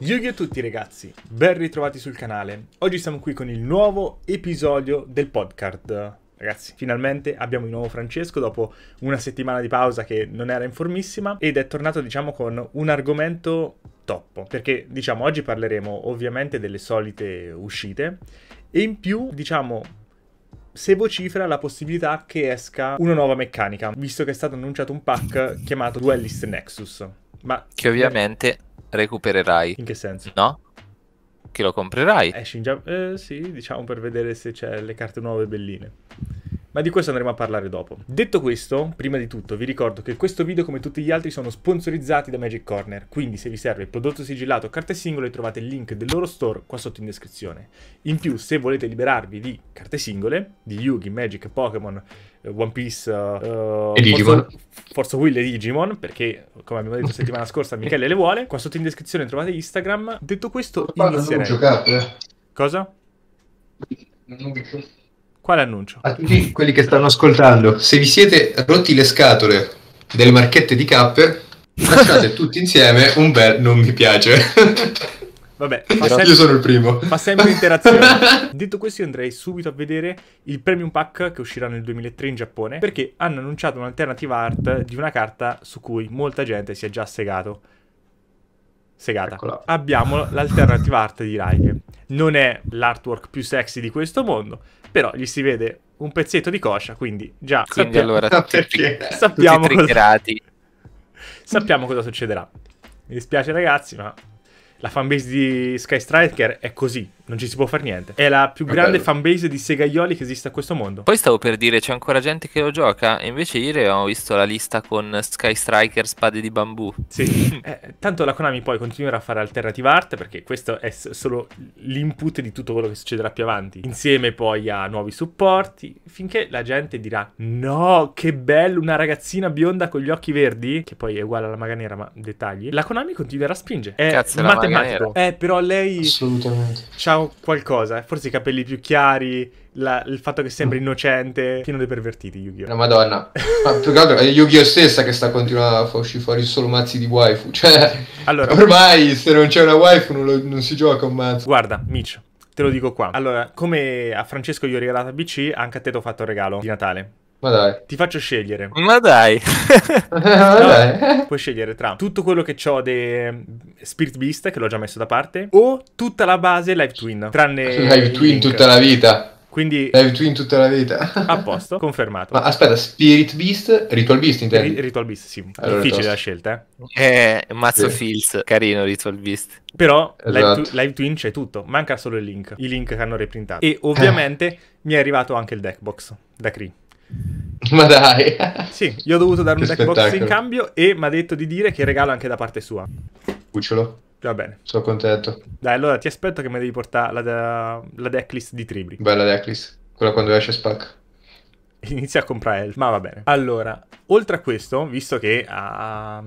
yu gi a tutti ragazzi, ben ritrovati sul canale. Oggi siamo qui con il nuovo episodio del podcast. Ragazzi, finalmente abbiamo di nuovo Francesco dopo una settimana di pausa che non era informissima ed è tornato diciamo con un argomento top, perché diciamo oggi parleremo ovviamente delle solite uscite e in più diciamo se vocifera la possibilità che esca una nuova meccanica, visto che è stato annunciato un pack chiamato Duellist Nexus. Ma che ovviamente recupererai. In che senso? No? Che lo comprerai? Esce in Giappone? Eh, sì, diciamo per vedere se c'è le carte nuove belline ma di questo andremo a parlare dopo. Detto questo, prima di tutto vi ricordo che questo video come tutti gli altri sono sponsorizzati da Magic Corner, quindi se vi serve il prodotto sigillato o carte singole trovate il link del loro store qua sotto in descrizione. In più, se volete liberarvi di carte singole, di Yugi, Magic, Pokémon, eh, One Piece, uh, e Digimon. Forza, Will e Digimon, perché come abbiamo detto settimana scorsa Michele le vuole, qua sotto in descrizione trovate Instagram. Detto questo, inizieremo. Non giocate. Cosa? Non vi giocate. Quale annuncio? A tutti quelli che stanno ascoltando, se vi siete rotti le scatole delle marchette di cappe, lasciate tutti insieme un bel non mi piace. Vabbè, sempre, io sono il primo. Fa sempre interazione. Detto questo, io andrei subito a vedere il premium pack che uscirà nel 2003 in Giappone, perché hanno annunciato un'alternative art di una carta su cui molta gente si è già segato. Segata. Eccola. Abbiamo l'alternative art di Raike non è l'artwork più sexy di questo mondo, però gli si vede un pezzetto di coscia, quindi già quindi sappiamo, allora, perché, sappiamo, cosa, sappiamo cosa succederà. Mi dispiace ragazzi, ma la fanbase di Sky Striker è così, non ci si può fare niente. È la più grande fanbase di segaioli che esiste a questo mondo. Poi stavo per dire, c'è ancora gente che lo gioca. E invece ieri ho visto la lista con Sky Striker, spade di bambù. Sì, eh, tanto la Konami poi continuerà a fare alternative art perché questo è solo l'input di tutto quello che succederà più avanti. Insieme poi a nuovi supporti, finché la gente dirà no, che bello, una ragazzina bionda con gli occhi verdi, che poi è uguale alla maga nera, ma dettagli. La Konami continuerà a spingere. È Cazzo, matematico. Eh, però lei... Assolutamente. Ciao ha qualcosa, eh. forse i capelli più chiari, la, il fatto che sembra innocente, pieno dei pervertiti Yu-Gi-Oh! No, madonna, ma più che altro è Yu-Gi-Oh! stessa che sta continuando a farci fuori solo mazzi di waifu, cioè allora, ormai se non c'è una waifu non, lo, non si gioca un mazzo. Guarda, Mitch, te lo dico qua. Allora, come a Francesco gli ho regalato a BC, anche a te ti ho fatto un regalo di Natale. Ma dai. Ti faccio scegliere. Ma dai. Eh, no, dai. Puoi scegliere tra tutto quello che ho di mm, Spirit Beast, che l'ho già messo da parte, o tutta la base Live Twin. Tranne. Live Twin tutta la vita. Quindi Live Twin tutta la vita. A posto, confermato. Ma aspetta, Spirit Beast, Ritual Beast intendi? R- Ritual Beast, sì. Allora, Difficile tosto. la scelta, eh. eh mazzo sì. Fields, carino Ritual Beast. Però esatto. live, live, Twin c'è tutto, manca solo il link, i link che hanno reprintato. Eh. E ovviamente mi è arrivato anche il deck box da Cree. Ma dai. sì, gli ho dovuto dare un deck box in cambio e mi ha detto di dire che regalo anche da parte sua. Cucciolo. Va bene. Sono contento. Dai, allora ti aspetto che mi devi portare la, da... la decklist di Tribri. Bella decklist. Quella quando esce spacca inizia a comprare Elf. Ma va bene. Allora, oltre a questo, visto che a...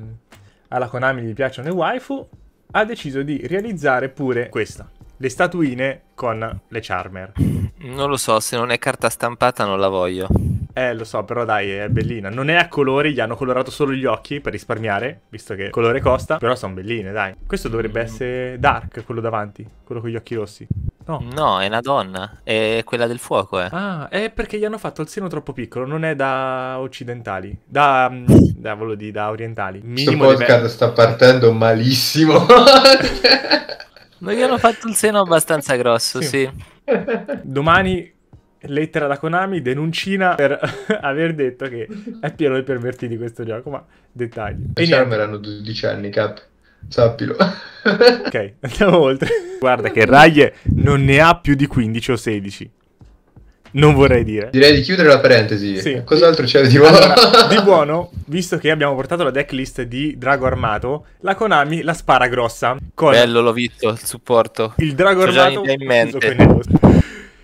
alla Konami gli piacciono le waifu, ha deciso di realizzare pure questa. Le statuine con le Charmer. Non lo so, se non è carta stampata non la voglio. Eh, lo so, però dai, è bellina. Non è a colori, gli hanno colorato solo gli occhi per risparmiare, visto che colore costa. Però sono belline, dai. Questo dovrebbe mm. essere Dark, quello davanti, quello con gli occhi rossi. No. no. è una donna, è quella del fuoco, eh. Ah, è perché gli hanno fatto il seno troppo piccolo, non è da occidentali, da, mm, da volevo dire, da orientali. Minimo Questo podcast me- sta partendo malissimo. Ma gli hanno fatto il seno abbastanza grosso, sì. sì. Domani lettera da Konami denuncina per aver detto che è pieno di pervertiti questo gioco, ma dettagli. E Charm erano 12 anni, cap. Sappilo. ok, andiamo oltre. Guarda che Raye non ne ha più di 15 o 16. Non vorrei dire. Direi di chiudere la parentesi. Sì. Cos'altro c'è di buono? Allora, di buono, visto che abbiamo portato la decklist di Drago Armato, la Konami la spara grossa. Con Bello, l'ho visto, il supporto. Il Drago Armato. Già in mente.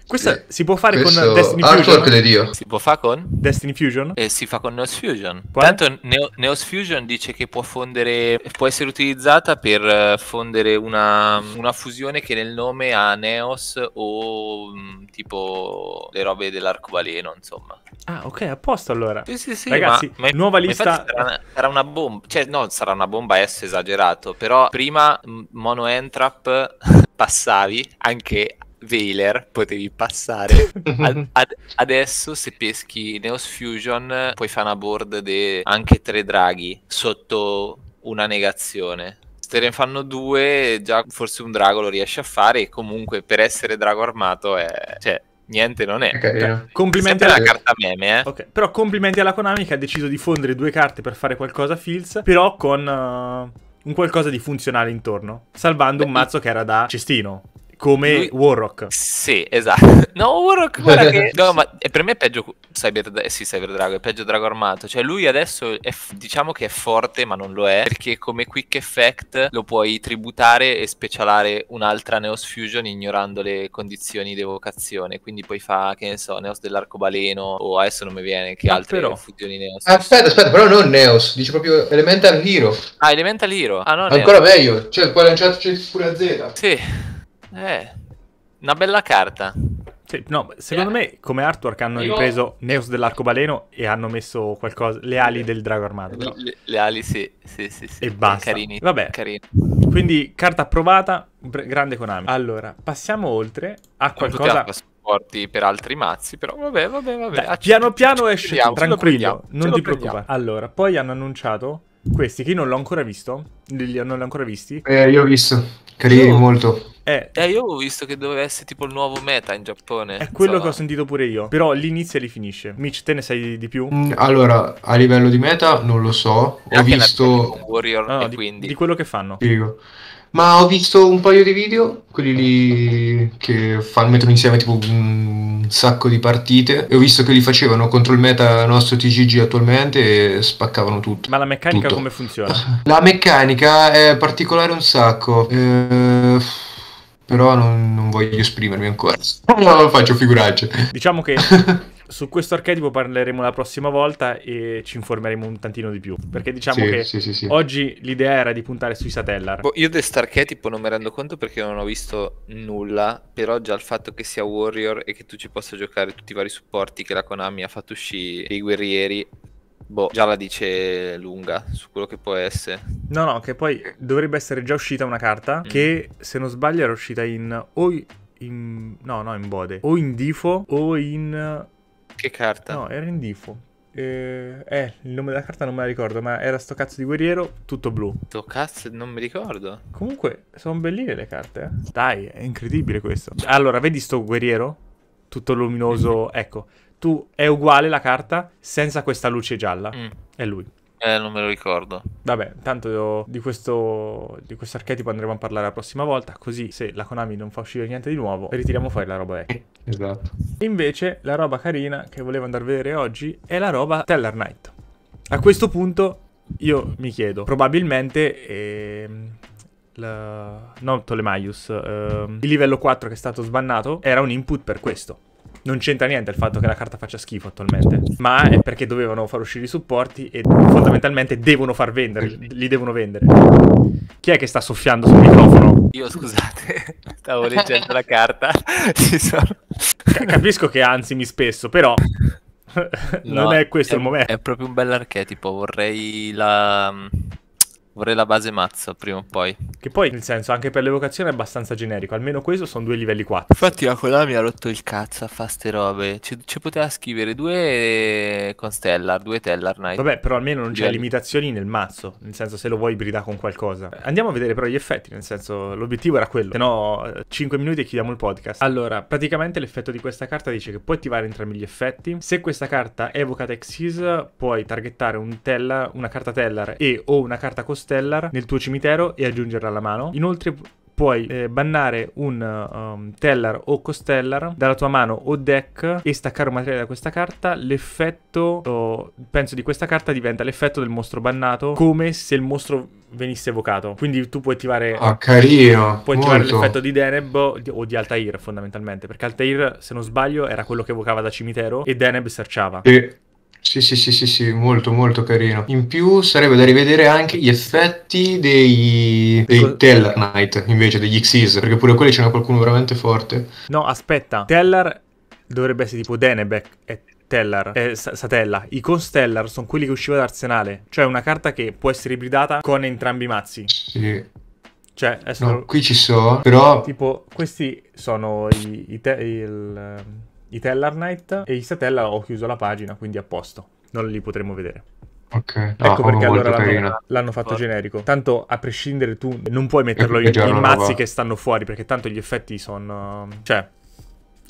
Questo eh, si può fare questo... con Destiny Artwork Fusion? Artwork le dio. Si può fare con? Destiny Fusion? E eh, si fa con Neos Fusion. Quale? Tanto Neo- Neos Fusion dice che può fondere, può essere utilizzata per eh, fondere una, una fusione che nel nome ha Neos o mh, mm, tipo le robe dell'arcobaleno, insomma. Ah, ok, a posto allora. Sì, sì, sì. Ragazzi, ma, nuova ma lista. Sarà una, sarà una, bomba. Cioè, no, sarà una bomba S esagerato. Però prima mm, Mono Entrap passavi anche Veiler potevi passare. Ad, ad, adesso se peschi Neos Fusion puoi fare una board di anche tre draghi sotto una negazione. Se ne fanno due, già forse un drago lo riesce a fare. E comunque per essere drago armato è. Cioè, niente non è. Okay, cioè, complimenti alla carta meme, eh. Okay. Però complimenti alla Konami che ha deciso di fondere due carte per fare qualcosa a Fields, però con uh, un qualcosa di funzionale intorno, salvando Beh, un mazzo che era da cestino. Come lui... Warrock. Sì, esatto. No, Warrock, guarda che... No, ma per me è peggio Cyber... Eh sì, Cyber Drago, è peggio Drago Armato. Cioè, lui adesso è, diciamo che è forte, ma non lo è, perché come quick effect lo puoi tributare e specialare un'altra Neos Fusion ignorando le condizioni di evocazione. Quindi poi fa, che ne so, Neos dell'arcobaleno o adesso non mi viene che ah, altre però... fusioni Neos. Ah, aspetta, aspetta, però non Neos, dice proprio Elemental Hero. Ah, Elemental Hero. Ah, no, Ancora Neos. meglio, cioè puoi lanciarci pure a Z. Sì. Eh, una bella carta. Sì, no, secondo yeah. me come artwork hanno Io... ripreso Neos dell'arcobaleno e hanno messo qualcosa, le ali del drago armato. Le, le ali sì, sì, sì, sì. E basta. Carini. Vabbè. Carini. Quindi carta approvata, grande Konami. Allora, passiamo oltre a qualcosa... Porti per altri mazzi, però vabbè, vabbè, vabbè. Dai, piano piano esce, vediamo, tranquillo, non ti preoccupare. Allora, poi hanno annunciato questi che io non l'ho ancora visto, li, non li ho ancora visti. Eh, io ho visto, carini oh. molto. Eh, eh, io ho visto che doveva essere tipo il nuovo meta in Giappone. È quello so, che ho sentito pure io. Però l'inizio e li finisce. Mitch, te ne sai di più? Mm, allora, a livello di meta non lo so. Ho visto... Warrior ah, e di, quindi... di quello che fanno. Figo. Ma ho visto un paio di video, quelli lì che fanno, mettono insieme tipo un sacco di partite, e ho visto che li facevano contro il meta nostro TGG attualmente e spaccavano tutto. Ma la meccanica tutto. come funziona? La meccanica è particolare un sacco. Eh però non, non voglio esprimermi ancora. No, faccio figuracce. Diciamo che su questo archetipo parleremo la prossima volta e ci informeremo un tantino di più. Perché diciamo sì, che sì, sì, oggi l'idea era di puntare sui satellar. Boh, io di archetipo non mi rendo conto perché non ho visto nulla. Però già il fatto che sia Warrior e che tu ci possa giocare tutti i vari supporti che la Konami ha fatto uscire i guerrieri Boh, già la dice lunga su quello che può essere. No, no, che poi dovrebbe essere già uscita una carta mm. che, se non sbaglio, era uscita in... o in... no, no, in Bode. O in Difo o in... Che carta? No, era in Difo. Eh, eh, il nome della carta non me la ricordo, ma era sto cazzo di guerriero, tutto blu. Sto cazzo, non mi ricordo. Comunque, sono belline le carte. Eh? Dai, è incredibile questo. Allora, vedi sto guerriero? Tutto luminoso, mm. ecco tu è uguale la carta senza questa luce gialla. Mm. È lui. Eh, non me lo ricordo. Vabbè, tanto di questo, di questo archetipo andremo a parlare la prossima volta, così se la Konami non fa uscire niente di nuovo, ritiriamo fuori la roba vecchia. Esatto. Invece, la roba carina che volevo andare a vedere oggi è la roba Teller Knight. A questo punto io mi chiedo, probabilmente... Ehm, la... non Tolemaius, ehm, il livello 4 che è stato sbannato era un input per questo non c'entra niente il fatto che la carta faccia schifo attualmente, ma è perché dovevano far uscire i supporti e fondamentalmente devono far vendere, li devono vendere. Chi è che sta soffiando sul microfono? Io scusate, stavo leggendo la carta. Capisco che anzi mi spesso, però non è questo è, il momento. È proprio un bell'archetipo, vorrei la Vorrei la base mazzo prima o poi. Che poi, nel senso, anche per l'evocazione è abbastanza generico. Almeno questo sono due livelli 4. Infatti, la mi ha rotto il cazzo a fare ste robe. Ci, poteva scrivere due con Stellar, due Tellar Knight. Vabbè, però almeno non c'è limitazioni nel mazzo. Nel senso, se lo vuoi bridare con qualcosa. Andiamo a vedere però gli effetti. Nel senso, l'obiettivo era quello. Se no, 5 eh, minuti e chiudiamo il podcast. Allora, praticamente l'effetto di questa carta dice che puoi attivare entrambi gli effetti. Se questa carta evoca Texis, puoi targettare un tellar, una carta Tellar e o una carta costante Stellar nel tuo cimitero e aggiungerla alla mano. Inoltre puoi eh, bannare un um, Tellar o Costellar dalla tua mano o deck e staccare un materiale da questa carta. L'effetto, oh, penso, di questa carta diventa l'effetto del mostro bannato, come se il mostro venisse evocato. Quindi tu puoi attivare. Ah, carino! Puoi molto. l'effetto di Deneb o di Altair, fondamentalmente. Perché Altair, se non sbaglio, era quello che evocava da cimitero e Deneb searchava. E sì, sì, sì, sì, sì, molto molto carino. In più sarebbe da rivedere anche gli effetti dei, dei Co- Teller Knight invece degli Xyz, perché pure quelli ce n'è qualcuno veramente forte. No, aspetta, Teller dovrebbe essere tipo Denebec e Tellar, eh, Satella. I Constellar sono quelli che uscivano dall'arsenale, cioè una carta che può essere ibridata con entrambi i mazzi. Sì. Cioè, no, solo... qui ci so, però... Tipo, questi sono i, i te- il ehm, i Tellar Knight e i Satella ho chiuso la pagina, quindi a posto. Non li potremo vedere. Okay. No, ecco ah, perché allora l'hanno, l'hanno, fatto Forse. generico. Tanto a prescindere tu non puoi metterlo in, in mazzi va. che stanno fuori perché tanto gli effetti sono... Cioè,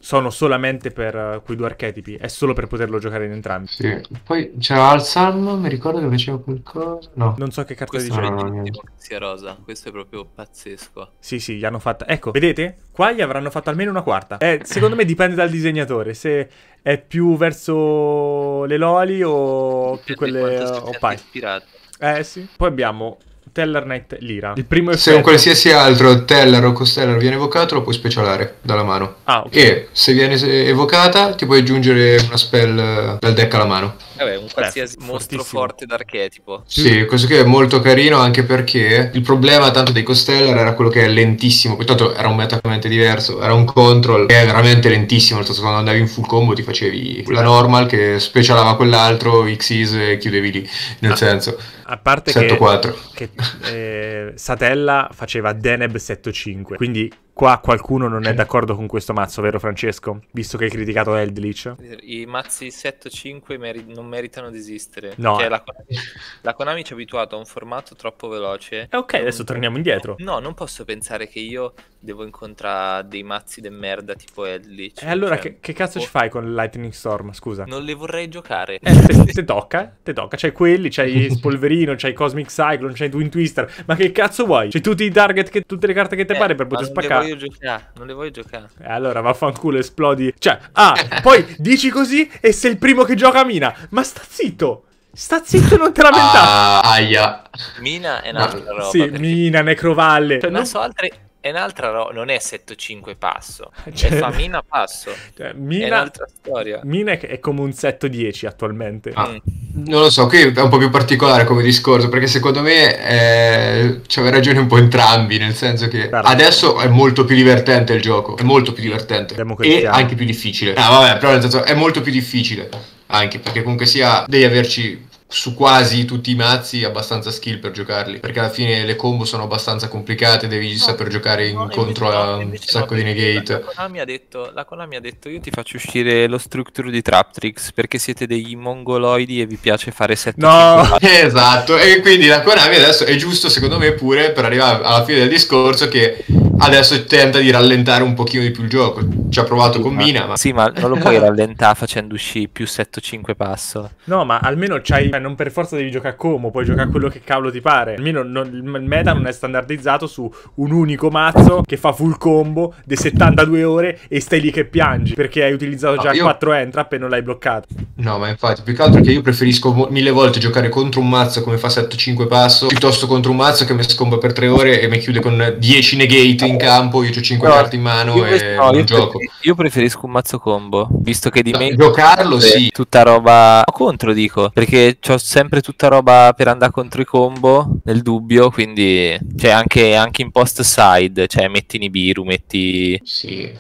sono solamente per uh, quei due archetipi, è solo per poterlo giocare in entrambi. Sì. Poi c'era al mi ricordo che faceva qualcosa. No. Non so che carta di gioco. No, no, sia rosa, questo è proprio pazzesco. Sì, sì, gli hanno fatta. Ecco, vedete? Qua gli avranno fatto almeno una quarta. Eh, secondo me dipende dal disegnatore, se è più verso le loli o più quelle o pai. Ispirato. Eh sì. Poi abbiamo Tellarnet Lira. Il primo effetto... Se un qualsiasi altro Teller o Costellar viene evocato, lo puoi specialare dalla mano. Ah, okay. E se viene evocata, ti puoi aggiungere una spell eh, dal deck alla mano. Vabbè, un qualsiasi Beh, mostro fortissimo. forte d'archetipo. Sì, questo qui è molto carino anche perché il problema tanto dei Costellar era quello che è lentissimo. Tanto era un meta completamente diverso, era un control che è veramente lentissimo. Nel senso, quando andavi in full combo ti facevi la normal che specialava quell'altro, Xyz e chiudevi lì. Nel ah. senso, a parte 104. che, che eh, Satella faceva Deneb 7.5, quindi qua qualcuno non è d'accordo con questo mazzo, vero Francesco? Visto che hai criticato Eldritch. I mazzi 7.5 meri- non meritano di esistere. No. Eh. La Konami, la Konami ci ha abituato a un formato troppo veloce. Eh ok, adesso torniamo indietro. No, non posso pensare che io devo incontrare dei mazzi de merda tipo Edlich. E cioè, allora cioè, che, che, cazzo oh. ci fai con Lightning Storm, scusa? Non le vorrei giocare. Eh, te, te tocca, te tocca. C'hai quelli, c'hai Spolverino, c'hai Cosmic Cyclone, c'hai Twin Twister. Ma che cazzo vuoi? C'hai tutti i target, che, tutte le carte che te eh, pare per poter spaccare. Non le voglio giocare, non le voglio giocare. E eh, allora vaffanculo, esplodi. Cioè, ah, poi dici così e sei il primo che gioca a Mina. Ma sta zitto! Sta zitto, non te lamentare. Ah, aia. Mina è un'altra roba. Sì, perché... Mina, Necrovalle. Cioè, non... so altre, è un'altra roba, non è 7-5 cioè, passo, cioè, fa Mina passo. Cioè, mina, è un'altra storia. Mina è come un 7-10 attualmente. Ah, mm. non lo so, qui è un po' più particolare come discorso, perché secondo me eh, c'aveva ragione un po' entrambi, nel senso che Guarda. Certo. adesso è molto più divertente il gioco, è molto più divertente e anche più difficile. Ah, vabbè, però nel senso è molto più difficile anche perché comunque sia devi averci su quasi tutti i mazzi abbastanza skill per giocarli perché alla fine le combo sono abbastanza complicate devi no, saper giocare no, incontro invece, a un sacco no, di negate la Konami, ha detto, la Konami ha detto io ti faccio uscire lo structure di Traptrix perché siete degli mongoloidi e vi piace fare 7 no esatto e quindi la Konami adesso è giusto secondo me pure per arrivare alla fine del discorso che Adesso tenta di rallentare un pochino di più il gioco. Ci ha provato sì, con ma... Mina. Ma... Sì, ma non lo puoi rallentare facendo uscire più 7-5 passo. No, ma almeno c'hai. Cioè, non per forza devi giocare a come, puoi giocare quello che cavolo ti pare. Almeno non... il meta non è standardizzato su un unico mazzo che fa full combo di 72 ore e stai lì che piangi perché hai utilizzato no, già io... 4 entrap e non l'hai bloccato. No, ma infatti, più che altro che io preferisco mille volte giocare contro un mazzo come fa 7-5 passo piuttosto contro un mazzo che mi scomba per 3 ore e mi chiude con 10 negate in campo, io ho 5 carte in mano io, e no, io gioco. Preferisco, io preferisco un mazzo combo, visto che di no, me giocarlo sì. Tutta roba contro dico, perché ho sempre tutta roba per andare contro i combo nel dubbio, quindi cioè anche, anche in post side, cioè metti Nibiru, metti sì.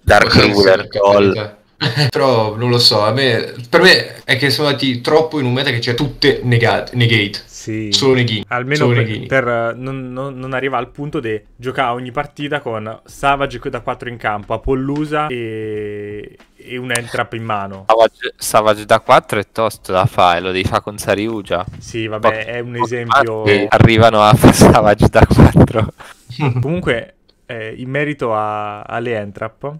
Dark Ruler, Gol. Però non lo so, a me, per me è che sono andati troppo in un meta che c'è tutte negate, negate. Sì. Solo neghini. Almeno solo per, neghini. per non, non, non, arriva al punto di giocare ogni partita con Savage da 4 in campo, Apollusa e, e un entrap in mano. Savage, Savage, da 4 è tosto da fare, lo devi fare con Sariuja. Sì, vabbè, è un esempio. Arrivano a Savage da 4. Comunque, eh, in merito a, alle entrap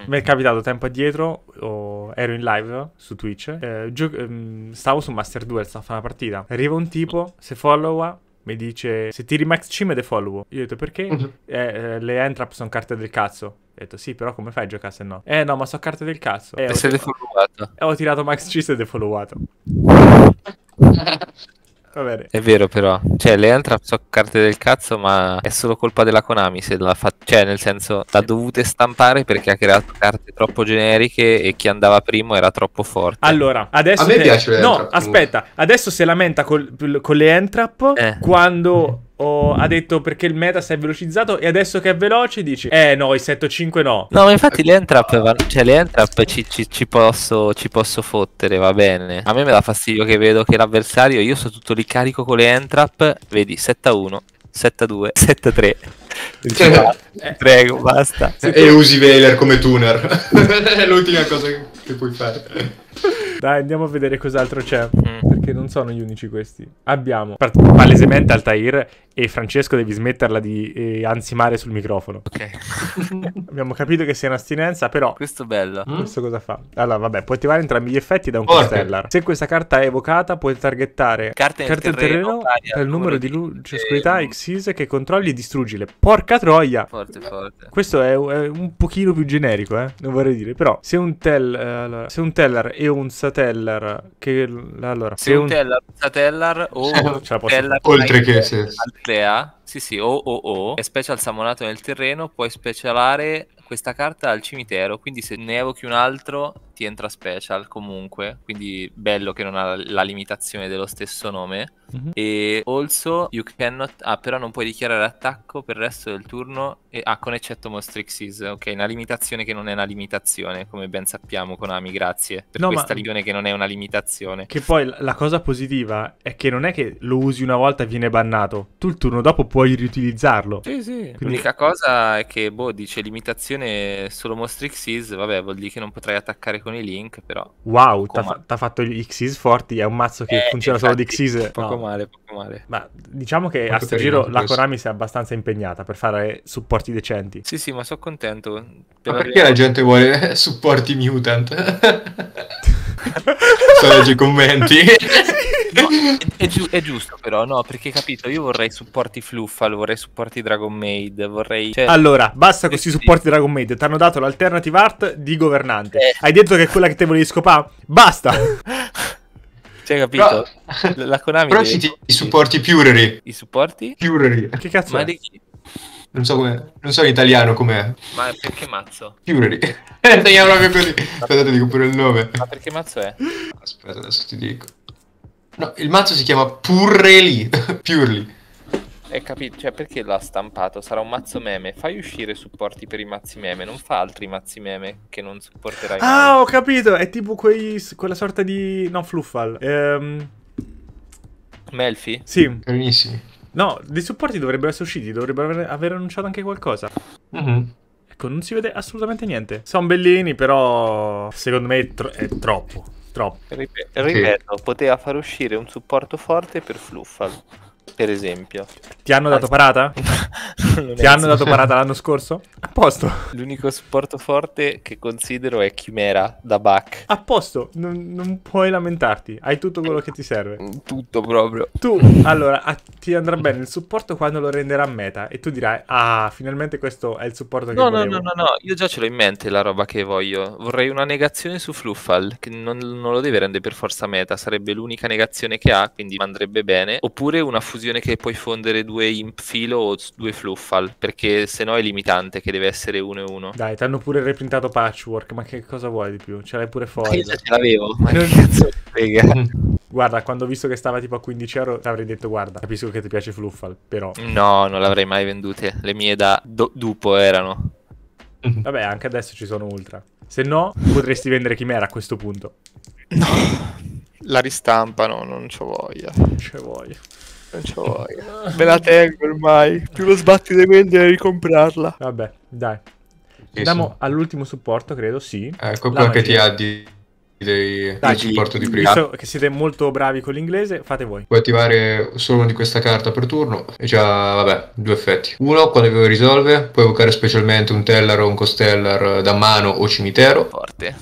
Mm. Mi è capitato tempo addietro, oh, ero in live su Twitch, eh, gio- ehm, stavo su Master Duel, stavo a fare una partita. Arriva un tipo, se followa, mi dice se tiri Max Cim e follow. Io ho detto perché? Mm-hmm. Eh, le entrap sono carte del cazzo. Ho detto sì, però come fai a giocare se no? Eh no, ma sono carte del cazzo. e eh, se tirato... l'è eh, ho tirato Max C se defollowato. followato. Va bene. È vero però, cioè le Antrap sono carte del cazzo ma è solo colpa della Konami se l'ha fatta, cioè nel senso l'ha dovute stampare perché ha creato carte troppo generiche e chi andava primo era troppo forte. Allora, adesso... A me te... piace No, aspetta, adesso si lamenta col... con le Entrap eh. quando mm o ha detto perché il meta si è velocizzato e adesso che è veloce dici eh no, i 7.5 no. No, ma infatti ecco. l'entrap, cioè l'entrap ci, ci, ci, posso, ci posso fottere, va bene. A me me dà fastidio che vedo che l'avversario, io sto tutto lì carico con le entrap, vedi, 7-1, 7-2, 7-3. Cioè, prego, basta. E usi Veiler come tuner. È l'ultima cosa che puoi fare. Dai, andiamo a vedere cos'altro c'è. Mm. Perché non sono gli unici questi. Abbiamo palesemente Altair e Francesco devi smetterla di eh, ansimare sul microfono. Ok. Abbiamo capito che sia un'astinenza, però... Questo è bello. Mm? Questo cosa fa? Allora, vabbè, puoi attivare entrambi gli effetti da un Orca. Costellar. Se questa carta è evocata, puoi targettare carte, carte del terreno, terreno tra il numero di luce, oscurità, e... Xyz che controlli e distruggile. Porca troia! Forte, forte. Questo è, è un pochino più generico, eh. Non vorrei dire. Però, se un, tel, uh, se un Tellar è un Satellar che allora se un Tellar, Satellar o Tellar oltre che se Altea, sì sì o o o è special sammonato nel terreno, puoi specialare questa carta al cimitero, quindi se ne evochi un altro ti entra special comunque, quindi bello che non ha la limitazione dello stesso nome. Mm-hmm. E also you cannot... Ah, però non puoi dichiarare attacco per il resto del turno. E... Ah, con eccetto Mostrixis, ok, una limitazione che non è una limitazione, come ben sappiamo Konami, grazie. Per no, questa ma... lione che non è una limitazione. Che poi la cosa positiva è che non è che lo usi una volta e viene bannato, tu il turno dopo puoi riutilizzarlo. Sì, sì. Quindi... L'unica cosa è che, boh, dice limitazione solo Mostrixis, vabbè, vuol dire che non potrai attaccare con con i link, però... Wow, t'ha, fa- t'ha fatto gli Xyz forti, è un mazzo che eh, funziona infatti, solo di Xyz. Poco no. male, poco male. Ma diciamo che Molto a sto giro la Konami si è abbastanza impegnata per fare supporti decenti. Sì, sì, ma sono contento. Per ma perché avere... la gente vuole supporti mutant? Sto leggendo i commenti. No, è, è, è, giusto però, no, perché capito, io vorrei supporti Fluffalo, vorrei supporti Dragon Maid, vorrei... Cioè... Allora, basta questi supporti Dragon Maid, ti hanno dato l'alternative art di governante. Eh. Hai detto che è quella che te volevi scopare? Basta! Cioè, capito? Però, la Konami però deve... i supporti Pureri. I supporti? Pureri. Che cazzo Ma è? di Non so, come, non so in italiano com'è. Ma perché mazzo? Fury. Tagliamo proprio così. Aspettate, dico pure il nome. Ma perché mazzo è? Aspetta, adesso ti dico. No, il mazzo si chiama Purreli. Purely. E capito, cioè perché l'ha stampato? Sarà un mazzo meme. Fai uscire supporti per i mazzi meme, non fa altri mazzi meme che non supporterai. Ah, mai. ho capito! È tipo quei, quella sorta di. No, Fluffal. Ehm... Melfi? Sì. Benissimo. No, dei supporti dovrebbero essere usciti, dovrebbero aver, aver annunciato anche qualcosa. Mm-hmm. Ecco, non si vede assolutamente niente. Sono bellini, però secondo me è, tro- è troppo. Troppo. Ripeto, sì. poteva far uscire un supporto forte per Fluffal per esempio. Ti hanno dato parata? Ti hanno dato parata l'anno scorso? A posto. L'unico supporto forte che considero è Chimera da Buck. A posto, non, non, puoi lamentarti. Hai tutto quello che ti serve. Mm, tutto proprio. Tu, allora, a, ti andrà bene il supporto quando lo renderà meta e tu dirai, ah, finalmente questo è il supporto che no, volevo. No, no, no, no, io già ce l'ho in mente la roba che voglio. Vorrei una negazione su Fluffal, che non, non lo deve rendere per forza meta, sarebbe l'unica negazione che ha, quindi andrebbe bene. Oppure una fusione l'occasione che puoi fondere due imp filo o due fluffal, perché se no è limitante che deve essere uno e uno. Dai, ti hanno pure reprintato Patchwork, ma che cosa vuoi di più? Ce l'hai pure fuori. Io ce l'avevo, ma non cazzo frega. Guarda, quando ho visto che stava tipo a 15 euro, ti avrei detto guarda, capisco che ti piace Fluffal, però... No, non l'avrei mai vendute, le mie da do- dupo erano. Vabbè, anche adesso ci sono ultra. Se no, potresti vendere Chimera a questo punto. No, la ristampano, non c'ho voglia. Non c'ho voglia. Non ce voglio. Me la tengo ormai. Più lo sbatti le vendere e ricomprarla. Vabbè, dai. Andiamo sì, all'ultimo supporto, credo, sì. Ecco eh, quello che ti ha di dei, Dai, supporto di prima. Visto che siete molto bravi con l'inglese, fate voi. Puoi attivare solo una di questa carta per turno e già, vabbè, due effetti. Uno, quando vi risolve, puoi evocare specialmente un Tellar o un Costellar da mano o cimitero. Forte.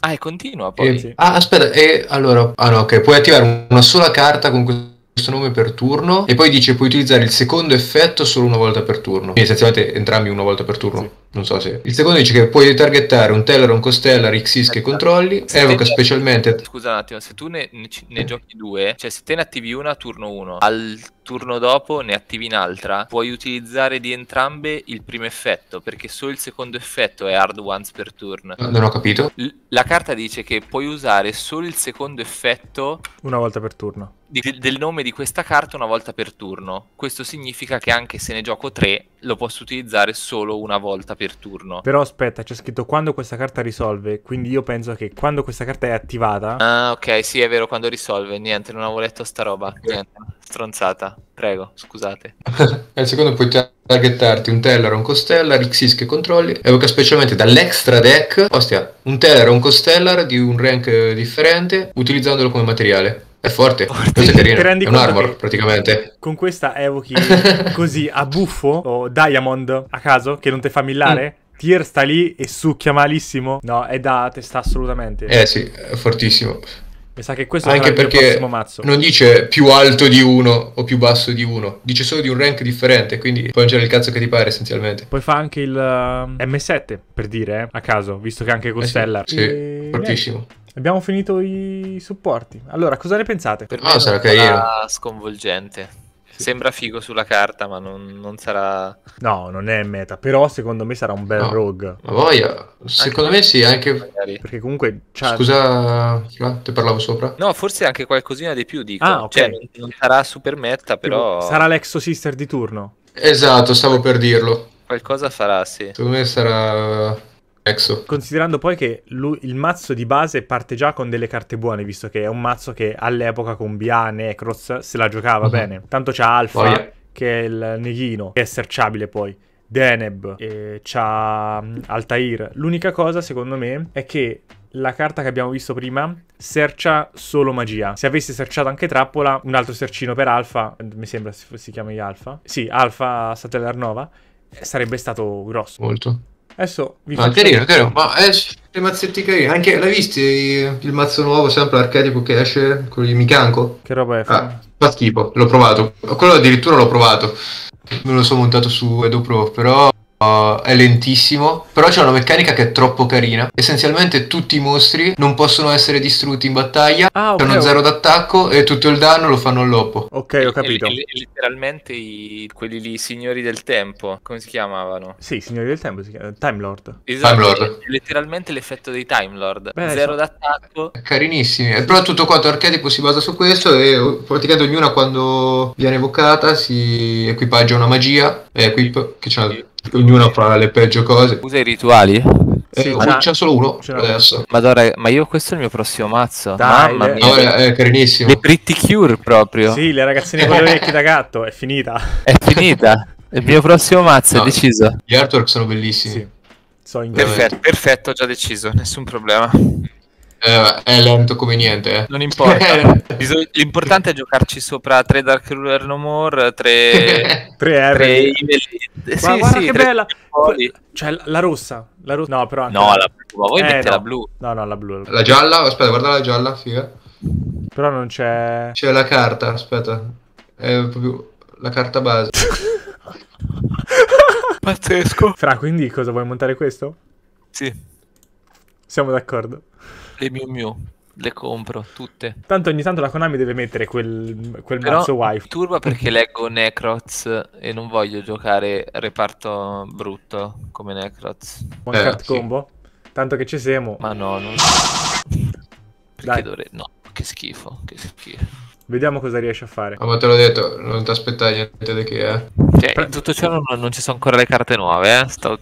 Ah, e continua poi. E, sì. Ah, aspetta, e allora... Ah no, ok, puoi attivare una sola carta con questo questo nome per turno e poi dice puoi utilizzare il secondo effetto solo una volta per turno. Quindi essenzialmente entrambi una volta per turno. Sì. Non so se. Il secondo dice che puoi targettare un Teller, un Costellar, Xis che controlli, se evoca specialmente. Scusa un attimo, se tu ne, ne, ne, giochi due, cioè se te ne attivi una a turno 1, al turno dopo ne attivi un'altra, puoi utilizzare di entrambe il primo effetto, perché solo il secondo effetto è hard once per turn. Non ho capito. L- la carta dice che puoi usare solo il secondo effetto una volta per turno. Di- del nome di questa carta una volta per turno. Questo significa che anche se ne gioco tre, lo posso utilizzare solo una volta per turno. Però aspetta, c'è scritto quando questa carta risolve, quindi io penso che quando questa carta è attivata... Ah, ok, sì, è vero, quando risolve. Niente, non avevo letto sta roba. Niente, stronzata. Prego, scusate. Al secondo puoi targettarti un Teller, un Costellar, Xis che controlli, evoca specialmente dall'extra deck, ostia, un Teller, un Costellar di un rank differente, utilizzandolo come materiale. È forte, forte. È, è un armor praticamente. Con questa evochi così a buffo o Diamond a caso che non te fa millare? Mm. Tier sta lì e succhia malissimo. No, è da testa assolutamente. Eh sì, è fortissimo. Mi sa che questo Anche sarà il prossimo mazzo. Non dice più alto di uno o più basso di uno, dice solo di un rank differente, quindi puoi mangiare il cazzo che ti pare essenzialmente. Poi fa anche il M7, ehm, per dire, eh, a caso, visto che anche con Eh sì, sì e... fortissimo. Abbiamo finito i supporti. Allora, cosa ne pensate? Per ah, me sarà carino. sconvolgente. Sì. Sembra figo sulla carta, ma non, non, sarà. No, non è meta. Però secondo me sarà un bel no. rogue. Ma voglia, secondo anche me sì, anche. Magari. Perché comunque. Cioè- Scusa, ti parlavo sopra. No, forse anche qualcosina di più. Dico. Ah, okay. cioè, non sarà super meta, però. Sarà l'exo sister di turno. Esatto, stavo per dirlo. Qualcosa farà, sì. Secondo me sarà Considerando poi che lui, il mazzo di base parte già con delle carte buone, visto che è un mazzo che all'epoca con Bia, Necroz se la giocava uh-huh. bene. Tanto c'ha Alpha, oh, yeah. che è il neghino, che è serciabile poi. Deneb, eh, c'ha mm, Altair. L'unica cosa, secondo me, è che la carta che abbiamo visto prima sercia solo magia. Se avesse serciato anche trappola, un altro sercino per Alpha, mi sembra si, si chiami Alfa. Sì, Alpha Satellar Nova, eh, sarebbe stato grosso. Molto. Adesso vi faccio... Ah, carino, carino. Ma eh, dei mazzetti carini. Anche l'hai visto il mazzo nuovo, sempre l'archetipo che esce, con di micanco? Che roba è? Ah, fa schifo, l'ho provato. Quello addirittura l'ho provato. Me lo sono montato su Edo Pro, però eh, è lentissimo, però c'è una meccanica che è troppo carina. Essenzialmente tutti i mostri non possono essere distrutti in battaglia, ah, okay, hanno zero okay. d'attacco e tutto il danno lo fanno all'oppo. Ok, ho capito. E, e, letteralmente i, quelli lì, i signori del tempo, come si chiamavano? Sì, signori del tempo si chiamano Time Lord. Esatto, Time Lord. letteralmente l'effetto dei Time Lord. Beh, zero so. d'attacco. Carinissimi, però tutto quanto archetipo si basa su questo e praticamente ognuna quando viene evocata si equipaggia una magia, eh, equip, che c'è una ognuno fa le peggio cose. Usa i rituali? Eh, sì, ma c'è solo uno c'è adesso. Madonna, ma io questo è il mio prossimo mazzo. Dai, Mamma mia. No, è eh, carinissimo. Le Pretty Cure proprio. Sì, le ragazzine con le orecchie da gatto, è finita. È finita. Il mio prossimo mazzo no, è deciso. Gli artwork sono bellissimi. Sì. So perfetto, perfetto, già deciso, nessun problema eh, è lento come niente. Eh. Non importa. Eh. l'importante è giocarci sopra tre Dark Ruler No More, tre... tre R. Tre... Tre... Sì, guarda sì, che bella! Poli. Cioè, la rossa. La ro- no, però... No, la... la blu. Ma voi eh, no. la blu. No, no, la blu. La gialla? Aspetta, guarda la gialla, figa. Però non c'è... C'è la carta, aspetta. È proprio la carta base. Pazzesco. Fra, quindi cosa vuoi montare questo? Sì. Siamo d'accordo le Miu Miu le compro tutte. Tanto ogni tanto la Konami deve mettere quel, quel Però mazzo wife. Mi turba perché leggo Necroz e non voglio giocare reparto brutto come Necroz. One eh, card sì. combo? Tanto che ci siamo. Ma no, non Dai. Dovrei... No, che schifo, che schifo. Vediamo cosa riesce a fare. Ah, ma te l'ho detto, non ti aspettare niente di che, eh. Cioè, in tutto ciò non, non, ci sono ancora le carte nuove, eh. Sto...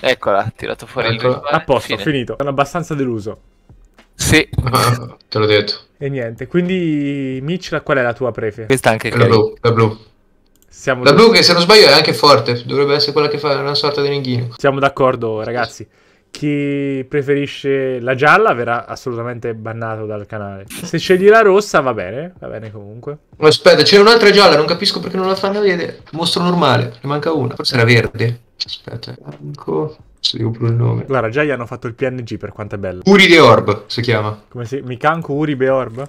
Eccola, tirato fuori Eccola. il ecco. A posto, finito. Sono abbastanza deluso. Sì. Ah, te l'ho detto. E niente, quindi Mitch, qual è la tua prefe? Questa anche okay. la blu, la blu. Siamo la blu che se non sbaglio è anche forte, dovrebbe essere quella che fa una sorta di ninghino. Siamo d'accordo ragazzi, chi preferisce la gialla verrà assolutamente bannato dal canale. Se scegli la rossa va bene, va bene comunque. Aspetta, c'è un'altra gialla, non capisco perché non la fanno vedere. Mostro normale, ne manca una, forse era verde. Aspetta, manco se dico pure il nome. Guarda, già gli hanno fatto il PNG per quanto è bello. Fury de Orb si chiama. Come si... Mikanko Uri de Orb?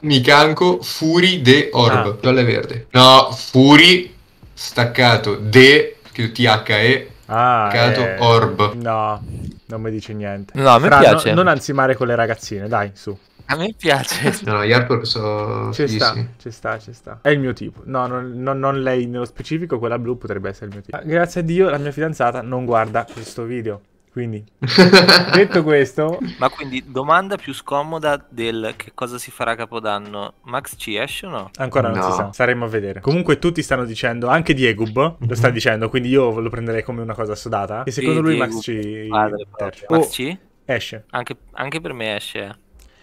Mikanko Furi de Orb, ah. gialla verde. No, Furi staccato de, che T-H-E, ah, staccato eh... Orb. No, non mi dice niente. No, a me Fra, piace. No, non ansimare con le ragazzine, dai, su. A me piace. No, gli artwork sono Ci sta, ci sta, ci sta. È il mio tipo. No, non, non, non, lei nello specifico, quella blu potrebbe essere il mio tipo. Grazie a Dio la mia fidanzata non guarda questo video. Quindi, detto questo... Ma quindi, domanda più scomoda del che cosa si farà a Capodanno. Max ci esce o no? Ancora non no. si sa, saremo a vedere. Comunque tutti stanno dicendo, anche Diegub lo sta mhm. dicendo, quindi io lo prenderei come una cosa sodata. E secondo sì, lui Diego, Max ci... Padre, Max oh, ci? Esce. Anche, anche per me esce.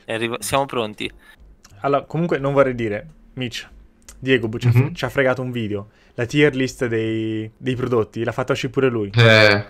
Arrivo... Siamo pronti. Allora, comunque non vorrei dire, Mitch, Diego mhm. ci ha, mm-hmm. ha fregato un video. La tier list dei, dei prodotti l'ha fatto uscire pure lui. Eh.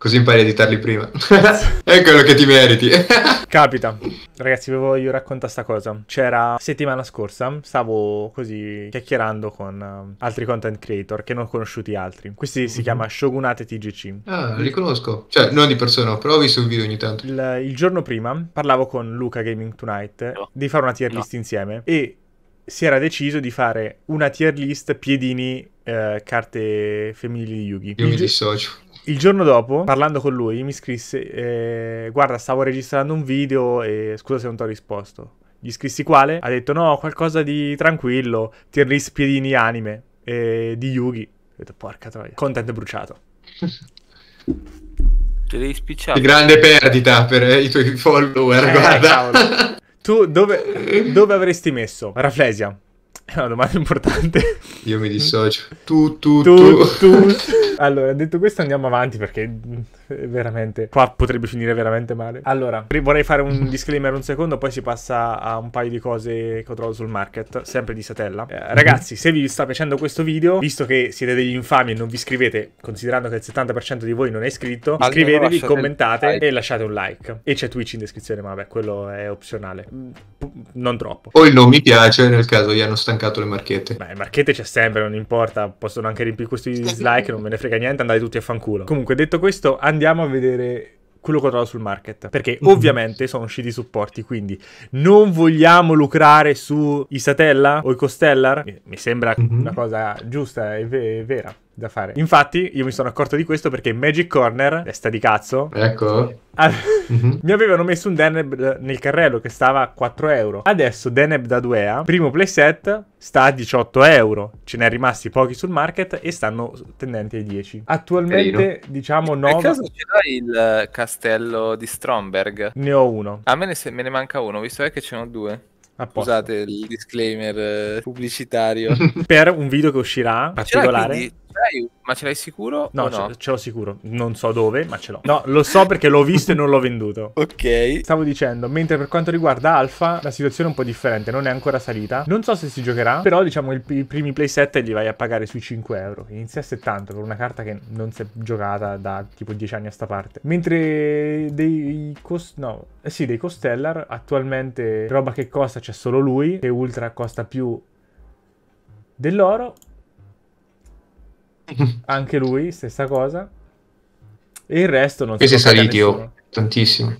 Così impari a editarli prima. è quello che ti meriti. Capita. Ragazzi, vi voglio raccontare sta cosa. C'era settimana scorsa, stavo così chiacchierando con eh, altri content creator che non ho conosciuti altri. Questi si mm-hmm. chiama Shogunate TGC. Ah, li conosco. Cioè, non di persona, però ho visto un video ogni tanto. Il, il giorno prima parlavo con Luca Gaming Tonight no. di fare una tier list no. insieme e si era deciso di fare una tier list piedini eh, carte femminili di Yugi. Io mi dissocio. Il giorno dopo, parlando con lui, mi scrisse: eh, Guarda, stavo registrando un video e scusa se non ti ho risposto. Gli scrissi quale? Ha detto: No, qualcosa di tranquillo. Ti rispiedini anime eh, di Yugi. Ho detto: Porca troia, content bruciato. Te devi spicciare. Grande perdita per i tuoi follower. Eh, guarda. tu dove, dove avresti messo Raflesia? È una domanda importante. Io mi dissocio. Tu, tu, tu. tu, tu. Allora, detto questo andiamo avanti perché veramente. Qua potrebbe finire veramente male. Allora, vorrei fare un disclaimer un secondo, poi si passa a un paio di cose che ho trovato sul market, sempre di Satella. Eh, mhm. ragazzi, se vi sta piacendo questo video, visto che siete degli infami e non vi iscrivete, considerando che il 70% di voi non è iscritto, iscrivetevi, commentate like. e lasciate un like. E c'è Twitch in descrizione, ma vabbè, quello è opzionale. Mm, non troppo. Poi non mi piace nel caso gli hanno stancato le marchette. Beh, marchette c'è sempre, non importa, possono anche riempire questi dislike, non me ne frega niente, andate tutti a fanculo. Comunque, detto questo, andiamo andiamo a vedere quello che ho trovato sul market. Perché mhm. ovviamente sono usciti i supporti, quindi non vogliamo lucrare su Isatella o i Costellar. Mi sembra mhm. una cosa giusta e vera da fare. Infatti, io mi sono accorto di questo perché Magic Corner, testa di cazzo. Ecco. A... Mm-hmm. mi avevano messo un Deneb nel carrello che stava a 4 euro. Adesso Deneb da Duea, primo playset, sta a 18 euro. Ce ne è rimasti pochi sul market e stanno tendenti ai 10. Attualmente, Carino. diciamo, 9. Per caso ce l'hai il eh, castello di Stromberg? Ne ho uno. A me ne, se... me ne manca uno, visto che ce ne ho due. Apposta. Scusate il disclaimer eh, pubblicitario. per un video che uscirà particolare. Ma ce l'hai sicuro? No, no? ce l'ho sicuro. Non so dove, ma ce l'ho. No, lo so perché l'ho visto e non l'ho venduto. Ok. Stavo dicendo, mentre per quanto riguarda Alpha, la situazione è un po' differente. Non è ancora salita. Non so se si giocherà, però diciamo il, i primi playset li vai a pagare sui 5 euro. Inizia a 70 per una carta che non si è giocata da tipo 10 anni a sta parte. Mentre dei cost... No, eh sì, dei Costellar attualmente roba che costa c'è solo lui e Ultra costa più dell'oro anche lui, stessa cosa. E il resto non si è salito oh, tantissimo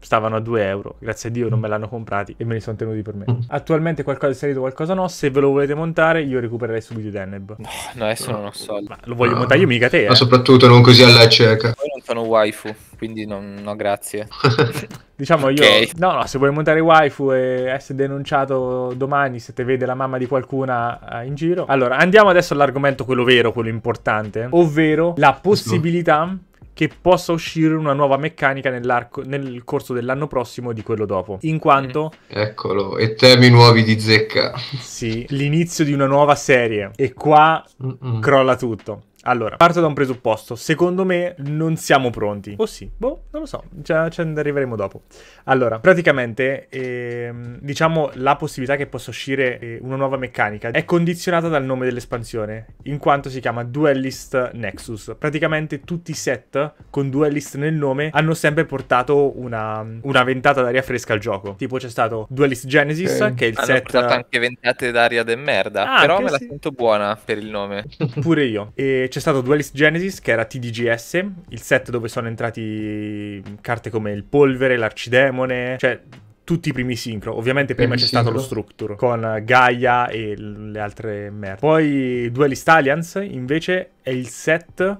stavano a 2 euro. Grazie a Dio non mm. me l'hanno comprati e me li sono tenuti per me. Mm. Attualmente qualcosa è salito, qualcosa no. Se ve lo volete montare, io recupererei subito Deneb. No, no adesso non ho soldi. Ma lo voglio no. montare io, mica te. Ma eh. soprattutto non così alla cieca. Poi non sono waifu, quindi non, no, grazie. diciamo io. Okay. No, no, se vuoi montare waifu e essere denunciato domani se te vede la mamma di qualcuna eh, in giro. Allora, andiamo adesso all'argomento quello vero, quello importante, ovvero la possibilità che possa uscire una nuova meccanica nel corso dell'anno prossimo e di quello dopo. In quanto... Eh, eccolo, e temi nuovi di zecca. Sì, l'inizio di una nuova serie. E qua Mm-mm. crolla tutto. Allora, parto da un presupposto. Secondo me non siamo pronti. O oh, sì, boh, non lo so, già ci arriveremo dopo. Allora, praticamente, ehm, diciamo, la possibilità che possa uscire eh, una nuova meccanica è condizionata dal nome dell'espansione, in quanto si chiama Duelist Nexus. Praticamente tutti i set con Duelist nel nome hanno sempre portato una, una ventata d'aria fresca al gioco. Tipo c'è stato Duelist Genesis, okay. che è il hanno set... Hanno portato anche ventate d'aria de merda, ah, però me sì. la sento buona per il nome. Pure io. E c'è c'è stato Duelist Genesis, che era TDGS, il set dove sono entrati carte come il Polvere, l'Arcidemone, cioè tutti i primi sincro. Ovviamente prima c'è sincro. stato lo Structure con Gaia e le altre merda. Poi Duelist Alliance invece è il set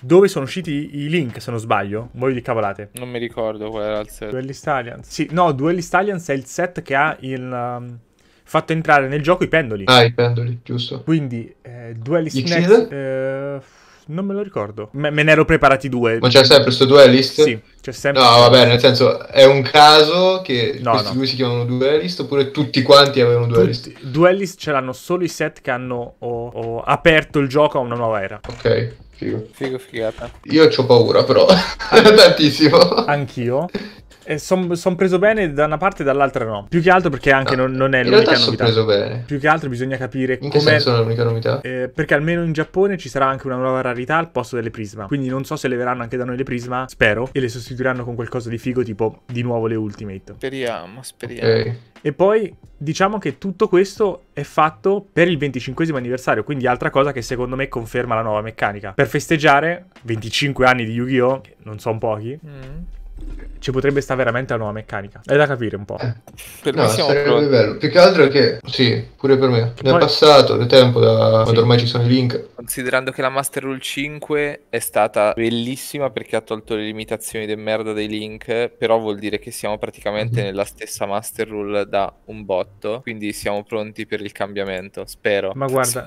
dove sono usciti i Link, se non sbaglio. Voi di cavolate. Non mi ricordo qual era il set. Duelist Alliance. Sì, no, Duelist Alliance è il set che ha il... Um fatto entrare nel gioco i pendoli. Ah, i pendoli, giusto. Quindi, eh, Duelist Next... Eh, non me lo ricordo. Me, me, ne ero preparati due. Ma c'è sempre questo duelist? Sì, c'è sempre. No, vabbè, nel senso, è un caso che no, questi no. due si chiamano duelist oppure tutti quanti avevano duelist? Tutti, duelist ce l'hanno solo i set che hanno o, o aperto il gioco a una nuova era. Ok. Figo. Figo figata. Io ho paura però, ah. tantissimo. Anch'io. Sono son preso bene da una parte e dall'altra no. Più che altro perché anche no. Ah. non, non, è in l'unica novità. preso bene. Più che altro bisogna capire in che senso è l'unica novità. Eh, perché almeno in Giappone ci sarà anche una nuova rarità al posto delle Prisma. Quindi non so se le verranno anche da noi le Prisma, spero, e le sostituiranno con qualcosa di figo tipo di nuovo le Ultimate. Speriamo, speriamo. Okay. E poi diciamo che tutto questo è fatto per il 25 anniversario, quindi altra cosa che secondo me conferma la nuova meccanica. Per festeggiare 25 anni di Yu-Gi-Oh! che non sono pochi, mm ci potrebbe stare veramente la nuova meccanica. È da capire un po'. Eh. Per no, sarebbe pro... bello. Più che altro è che, sì, pure per me. Nel Poi... passato, è tempo da sì. quando ormai ci sono i link. Considerando che la Master Rule 5 è stata bellissima perché ha tolto le limitazioni del merda dei link, però vuol dire che siamo praticamente mm-hmm. nella stessa Master Rule da un botto, quindi siamo pronti per il cambiamento, spero. Ma guarda,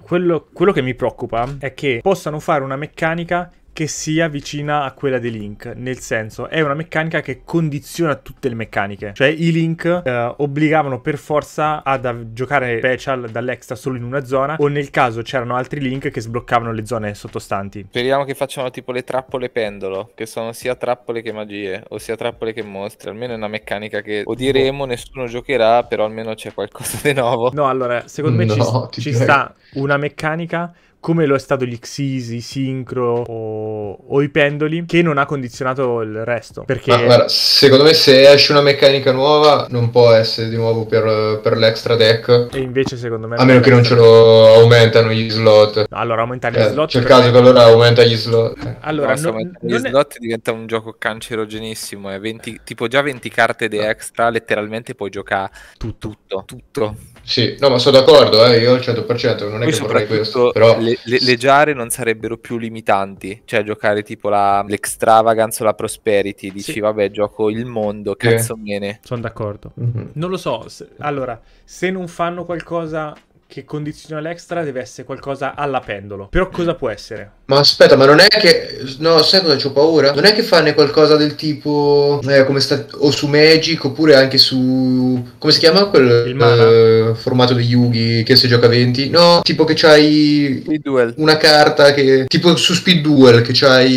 quello, quello che mi preoccupa è che possano fare una meccanica che sia vicina a quella dei Link, nel senso è una meccanica che condiziona tutte le meccaniche, cioè i Link eh, obbligavano per forza ad giocare special dall'extra solo in una zona o nel caso c'erano altri Link che sbloccavano le zone sottostanti. Speriamo che facciano tipo le trappole pendolo, che sono sia trappole che magie o sia trappole che mostri, almeno è una meccanica che odieremo, nessuno giocherà, però almeno c'è qualcosa di nuovo. No, allora, secondo me no, ci, ci sta una meccanica come lo è stato gli Xyz, i Synchro o, o, i pendoli, che non ha condizionato il resto. Perché... Ma, guarda, secondo me se esce una meccanica nuova non può essere di nuovo per, per l'extra deck. E invece secondo me... A meno che non ce lo aumentano gli slot. Allora aumentare eh, gli slot... C'è cioè, il caso me... che allora aumenta gli slot. Eh, allora, Basta, non, gli non slot diventa un gioco cancerogenissimo. È eh, 20, tipo già 20 carte di ah. extra, letteralmente puoi giocare tutto. tutto. tutto. Sì, no ma sono d'accordo, eh, io al 100% non è Poi che vorrei questo. Però... Le le, le, giare non sarebbero più limitanti, cioè giocare tipo la, l'extravagance o la prosperity, dici sì. vabbè gioco il mondo, cazzo eh. Sono d'accordo. Mm-hmm. Non lo so, se, allora, se non fanno qualcosa che condiziona l'extra deve essere qualcosa alla pendolo. Però cosa può essere? Ma aspetta, ma non è che... No, sai cosa ho paura? Non è che fanno qualcosa del tipo... Eh, come sta... O su Magic, oppure anche su... Come si chiama quel eh, formato di Yugi che si gioca 20? No, tipo che c'hai... Speed Duel. Una carta che... Tipo su Speed Duel che c'hai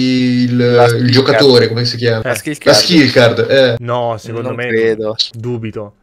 il, il giocatore, card. come si chiama? Eh, la skill card. La skill card, eh. No, secondo non me... Credo. Dubito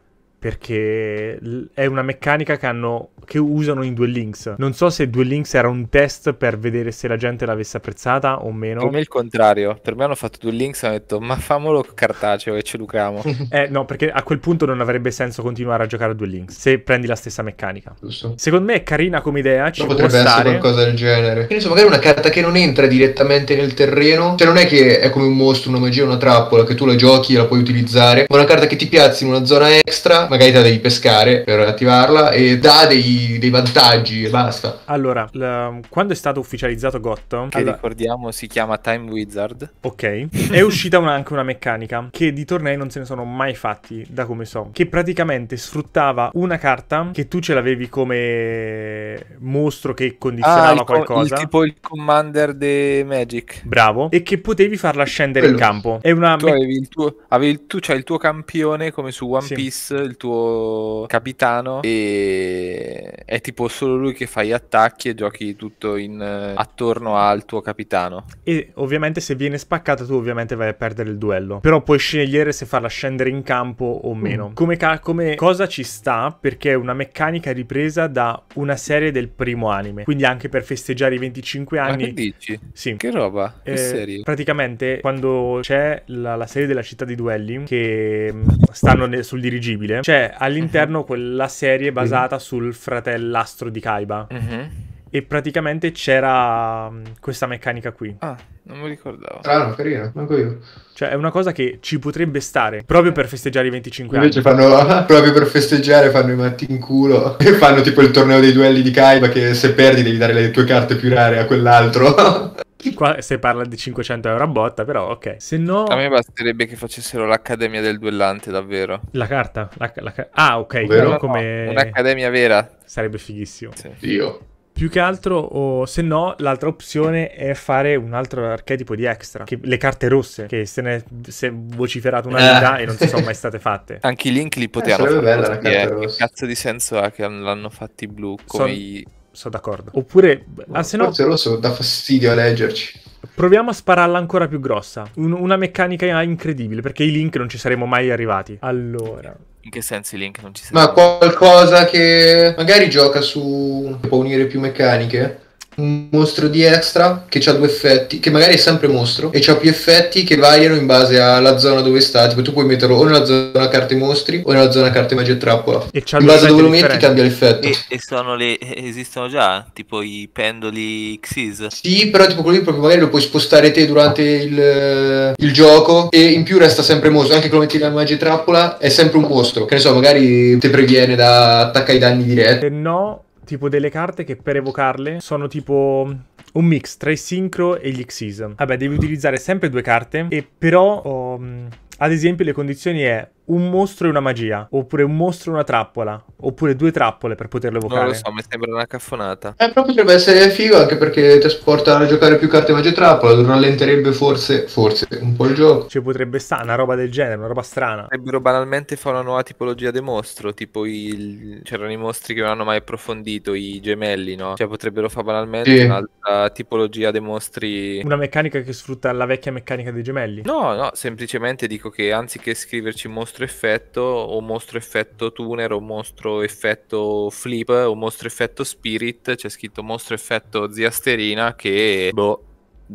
perché è una meccanica che, hanno, che, usano in Duel Links. Non so se Duel Links era un test per vedere se la gente l'avesse apprezzata o meno. Come il contrario, per me hanno fatto Duel Links e hanno detto ma famolo cartaceo e ce lucriamo. eh no, perché a quel punto non avrebbe senso continuare a giocare a Duel Links se prendi la stessa meccanica. Giusto. Secondo me è carina come idea, ci no, potrebbe essere qualcosa del genere. Quindi, insomma, magari una carta che non entra direttamente nel terreno, cioè non è che è come un mostro, una magia, una trappola che tu la giochi e la puoi utilizzare, ma una carta che ti piazzi in una zona extra magari la devi pescare per attivarla e dà dei, dei vantaggi e basta. Allora, la, quando è stato ufficializzato Gotham, che alla... ricordiamo si chiama Time Wizard. Ok, è uscita una, anche una meccanica che di tornei non se ne sono mai fatti, da come so, che praticamente sfruttava una carta che tu ce l'avevi come mostro che condizionava ah, qualcosa. Il, tipo il commander de Magic. Bravo, e che potevi farla scendere Quello. in campo. È una tu, me... avevi il tuo, avevi il, tu cioè il tuo campione come su One sì. Piece, il tuo capitano e è tipo solo lui che fa gli attacchi e giochi tutto in, eh, attorno al tuo capitano. E ovviamente se viene spaccato tu ovviamente vai a perdere il duello, però puoi scegliere se farla scendere in campo o mm. meno. Mm. Come, ca- come cosa ci sta perché è una meccanica ripresa da una serie del primo anime, quindi anche per festeggiare i 25 anni. Ma che dici? Sì. Che roba? Che eh, serie? Praticamente quando c'è la, la, serie della città di duelli che mm, stanno nel, sul dirigibile, c'è c'è mhm. all'interno uh-huh. quella serie basata uh-huh. sul fratellastro di Kaiba. Uh-huh. E praticamente c'era mm, questa meccanica qui. Ah, non mi ricordavo. Strano, carino, manco io. Cioè, è una cosa che ci potrebbe stare proprio per festeggiare i 25 Invece anni. Invece fanno, proprio per festeggiare, fanno i matti in culo e fanno tipo il torneo dei duelli di Kaiba che se perdi devi dare le tue carte più rare a quell'altro. Qua si parla di 500 euro a botta, però ok. Se no... A me basterebbe che facessero l'Accademia del Duellante, davvero. La carta? La, la... Ah, ok. Però come... No, un'Accademia vera. Sarebbe fighissimo. Sì. Io. Più che altro, o se no, l'altra opzione è fare un altro archetipo di extra, che, le carte rosse, che se ne è vociferato una eh. vita eh. e non si sono mai state fatte. Anche i link li eh, potevano eh, fare. Che cazzo di senso ha che l'hanno fatti blu come sono... i sono d'accordo. Oppure, no, boh, ah, se no... Forse rosso dà fastidio a leggerci. Proviamo a spararla ancora più grossa. Un, una meccanica incredibile, perché i link non ci saremmo mai arrivati. Allora... In che senso i link non ci saremmo? Ma qualcosa che magari gioca su... può unire più meccaniche un mostro di extra che ha due effetti, che magari è sempre mostro, e ha più effetti che variano in base alla zona dove sta. Tipo, tu puoi metterlo o nella zona carte mostri o nella zona carte magia e trappola. E in base a dove lo metti cambia l'effetto. E, e sono le, eh, esistono già, tipo i pendoli Xyz? Sì, però tipo quello lì proprio magari lo puoi spostare te durante il, eh, il gioco e in più resta sempre mostro. Anche che lo metti nella magia e trappola è sempre un mostro. Che ne so, magari ti previene da attaccare i danni diretti. E no, tipo delle carte che per evocarle sono tipo un mix tra i sincro e gli Xyz. Vabbè, devi utilizzare sempre due carte e però... Oh, ad esempio le condizioni è un mostro e una magia, oppure un mostro e una trappola, oppure due trappole per poterlo evocare. Non lo so, mi sembra una caffonata. Eh, però potrebbe essere figo anche perché ti porta a giocare più carte magia e trappola, rallenterebbe forse, forse, un po' il gioco. Ci potrebbe stare una roba del genere, una roba strana. Potrebbero banalmente fare una nuova tipologia di mostro, tipo il... c'erano i mostri che non hanno mai approfondito, i gemelli, no? Cioè potrebbero fare banalmente sì. un'altra tipologia dei mostri... Una meccanica che sfrutta la vecchia meccanica dei gemelli? No, no, semplicemente dico che anziché scriverci mostro mostro effetto o mostro effetto tuner o mostro effetto flip o mostro effetto spirit c'è scritto mostro effetto zia sterina che boh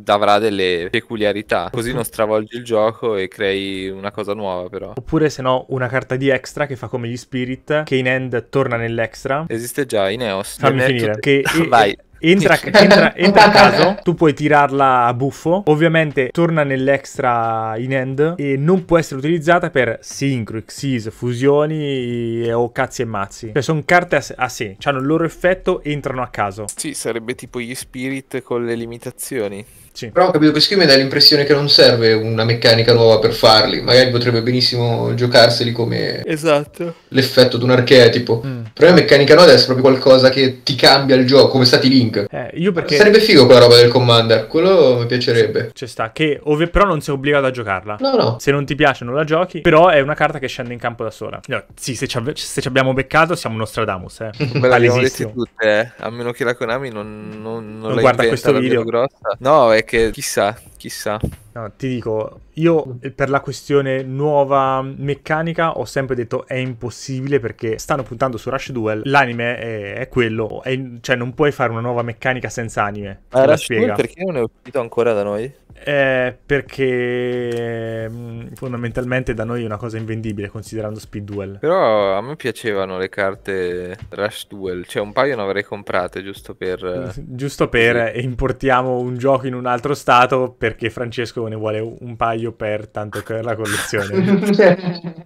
avrà delle peculiarità. Così non stravolgi il gioco e crei una cosa nuova, però. Oppure, se no, una carta di extra che fa come gli spirit, che in end torna nell'extra. Esiste già in EOS. Fammi finire. Tutte... Che Vai. Entra, entra, entra a caso, tu puoi tirarla a buffo, ovviamente torna nell'extra in end e non può essere utilizzata per sincro, xyz, fusioni o cazzi e mazzi. Cioè sono carte a sé, a sé, hanno il loro effetto, entrano a caso. Sì, sarebbe tipo gli spirit con le limitazioni. Sì. Però ho capito che perché mi dà l'impressione che non serve una meccanica nuova per farli, magari potrebbe benissimo giocarseli come esatto. l'effetto di un archetipo. Mm. Però la meccanica nuova è proprio qualcosa che ti cambia il gioco, come stati Link. Eh, perché... Sarebbe figo quella roba del Commander, quello mi piacerebbe. C'è sta, che ov- però non sei obbligato a giocarla. No, no. Se non ti piace non la giochi, però è una carta che scende in campo da sola. No, sì, se ci, av- se ci, abbiamo beccato siamo Nostradamus, eh. Me l'abbiamo detto tutte, eh. a meno che la Konami non, non, non, non guarda questo video. Grossa. No, è che chissà Chissà. No, ti dico, io mm. per la questione nuova meccanica ho sempre detto è impossibile perché stanno puntando su Rush Duel, l'anime è, è quello, è, cioè non puoi fare una nuova meccanica senza anime. Ma Rush spiega. Duel perché non è uscito ancora da noi? Eh, perché mm, fondamentalmente da noi è una cosa invendibile considerando Speed Duel. Però a me piacevano le carte Rush Duel, cioè un paio ne avrei comprate giusto per... Giusto per sì. Eh, importiamo un gioco in un altro stato per perché Francesco ne vuole un paio per tanto che la collezione. Cioè,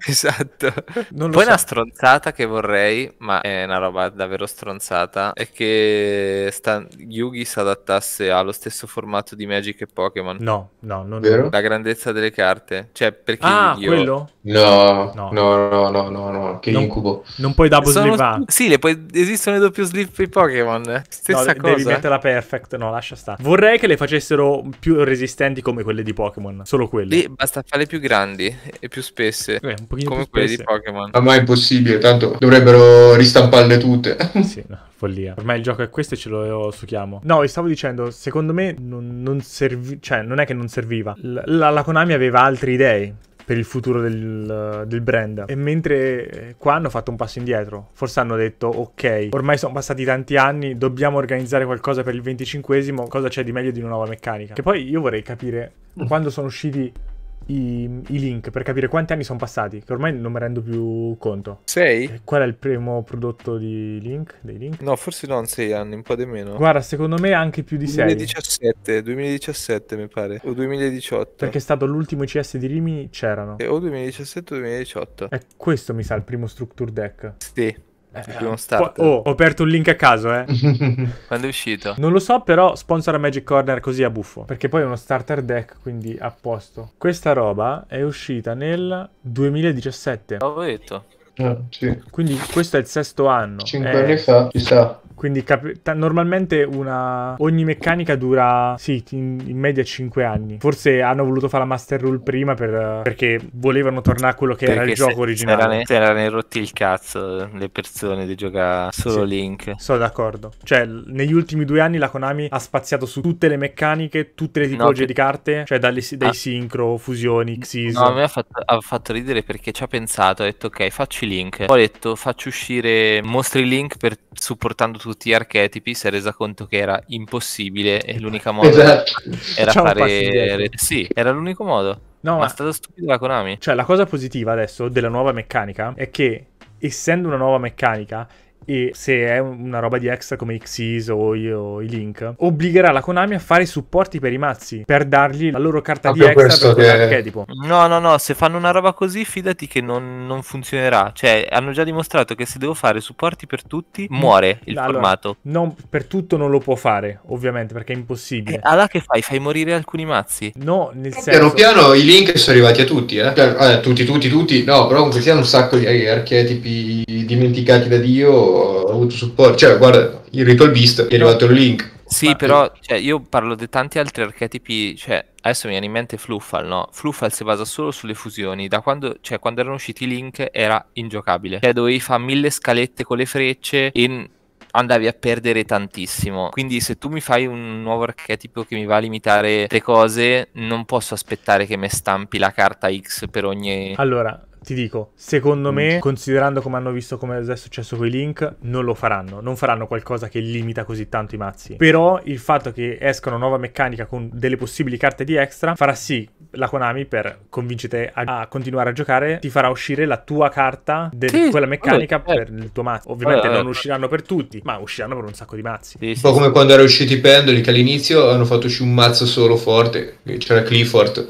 esatto. Poi so. una stronzata che vorrei, ma è una roba davvero stronzata, è che Stan- Yugi si adattasse allo stesso formato di Magic e Pokémon. No, no, non Vero? La grandezza delle carte. Cioè, perché ah, Yu-Gi-Oh! quello? No, no, no, no, no, no, no. che non, incubo. Non puoi double Sono... sleeve ah. Sì, le puoi... esistono i doppio sleeve per i Pokémon. Stessa no, cosa. Devi metterla perfect, no, lascia stare. Vorrei che le facessero più resistenti standi come quelle di Pokémon, solo quelle. Lì basta fare più grandi e più spesse, eh, come più quelle spesse. di Pokémon. Ma è impossibile, tanto dovrebbero ristamparle tutte. sì, no, follia. Ormai il gioco è questo e ce lo succhiamo. No, vi stavo dicendo, secondo me non, non servi... cioè non è che non serviva. La, la, la Konami aveva altre idee per il futuro del, del, brand. E mentre qua hanno fatto un passo indietro, forse hanno detto ok, ormai sono passati tanti anni, dobbiamo organizzare qualcosa per il 25 esimo cosa c'è di meglio di una nuova meccanica. Che poi io vorrei capire quando sono usciti i, i, link per capire quanti anni sono passati, che ormai non mi rendo più conto. Sei? Eh, qual è il primo prodotto di Link? Dei Link? No, forse non sei anni, un po' di meno. Guarda, secondo me anche più di 6. 2017, 2017 mi pare, o 2018. Perché è stato l'ultimo ICS di Rimini, c'erano. Eh, o 2017 o 2018. E questo mi sa il primo structure deck. Sì. Eh, il primo eh, start. oh, ho aperto un link a caso, eh. Quando è uscito? Non lo so, però sponsor a Magic Corner così a buffo. Perché poi è uno starter deck, quindi a posto. Questa roba è uscita nel 2017. L'avevo detto. Eh, sì. Quindi questo è il sesto anno. Cinque è... Eh, anni fa, ci sta. Quindi normalmente una... ogni meccanica dura, sì, in, in, media 5 anni. Forse hanno voluto fare la Master Rule prima per, perché volevano tornare a quello che perché era il gioco originale. Se erano rotti il cazzo le persone di giocare solo sì, Link. Sono d'accordo. Cioè, negli ultimi due anni la Konami ha spaziato su tutte le meccaniche, tutte le tipologie no, di carte, cioè dalle, dai ah, sincro, fusioni, xis. No, a me ha fatto, ha fatto ridere perché ci ha pensato, ha detto ok, facci Link. Poi ha detto faccio uscire mostri Link per supportando tutto tutti gli archetipi, si è resa conto che era impossibile e l'unica modo esatto. era Facciamo fare... Sì, era l'unico modo. No, ma è stata stupida la Konami. Cioè, la cosa positiva adesso della nuova meccanica è che, essendo una nuova meccanica, e se è una roba di extra come Xyz o, o, i Link, obbligherà la Konami a fare i supporti per i mazzi per dargli la loro carta Proprio di extra per quell'archetipo. Che... No, no, no, se fanno una roba così, fidati che non, non, funzionerà. Cioè, hanno già dimostrato che se devo fare supporti per tutti, mm. muore il allora, formato. Non, per tutto non lo può fare, ovviamente, perché è impossibile. Eh, allora che fai? Fai morire alcuni mazzi? No, nel eh, senso. Piano piano i Link sono arrivati a tutti, eh? Cioè, eh tutti, tutti, tutti. No, però conquistiamo un sacco di archetipi dimenticati da Dio, ho avuto supporto. Cioè, guarda, il rito al visto, è arrivato il link. Sì, Infatti... però cioè, io parlo di tanti altri archetipi, cioè adesso mi viene in mente Fluffal, no? Fluffal si basa solo sulle fusioni, da quando, cioè, quando erano usciti i Link era ingiocabile, cioè dovevi fare mille scalette con le frecce in andavi a perdere tantissimo. Quindi, se tu mi fai un nuovo archetipo che mi va a limitare le cose, non posso aspettare che mi stampi la carta X per ogni. Allora, ti dico, secondo me, mm. considerando come hanno visto come è successo con i Link, non lo faranno. Non faranno qualcosa che limita così tanto i mazzi. Però il fatto che escano nuova meccanica con delle possibili carte di extra farà sì la Konami per convincere a, a, continuare a giocare ti farà uscire la tua carta di sì, quella meccanica vabbè, per il tuo mazzo. Ovviamente vabbè, non vabbè. usciranno per tutti, ma usciranno per un sacco di mazzi. Sì, sì, un po' come quando erano usciti i pendoli che all'inizio hanno fatto uscire un mazzo solo forte, c'era Clifford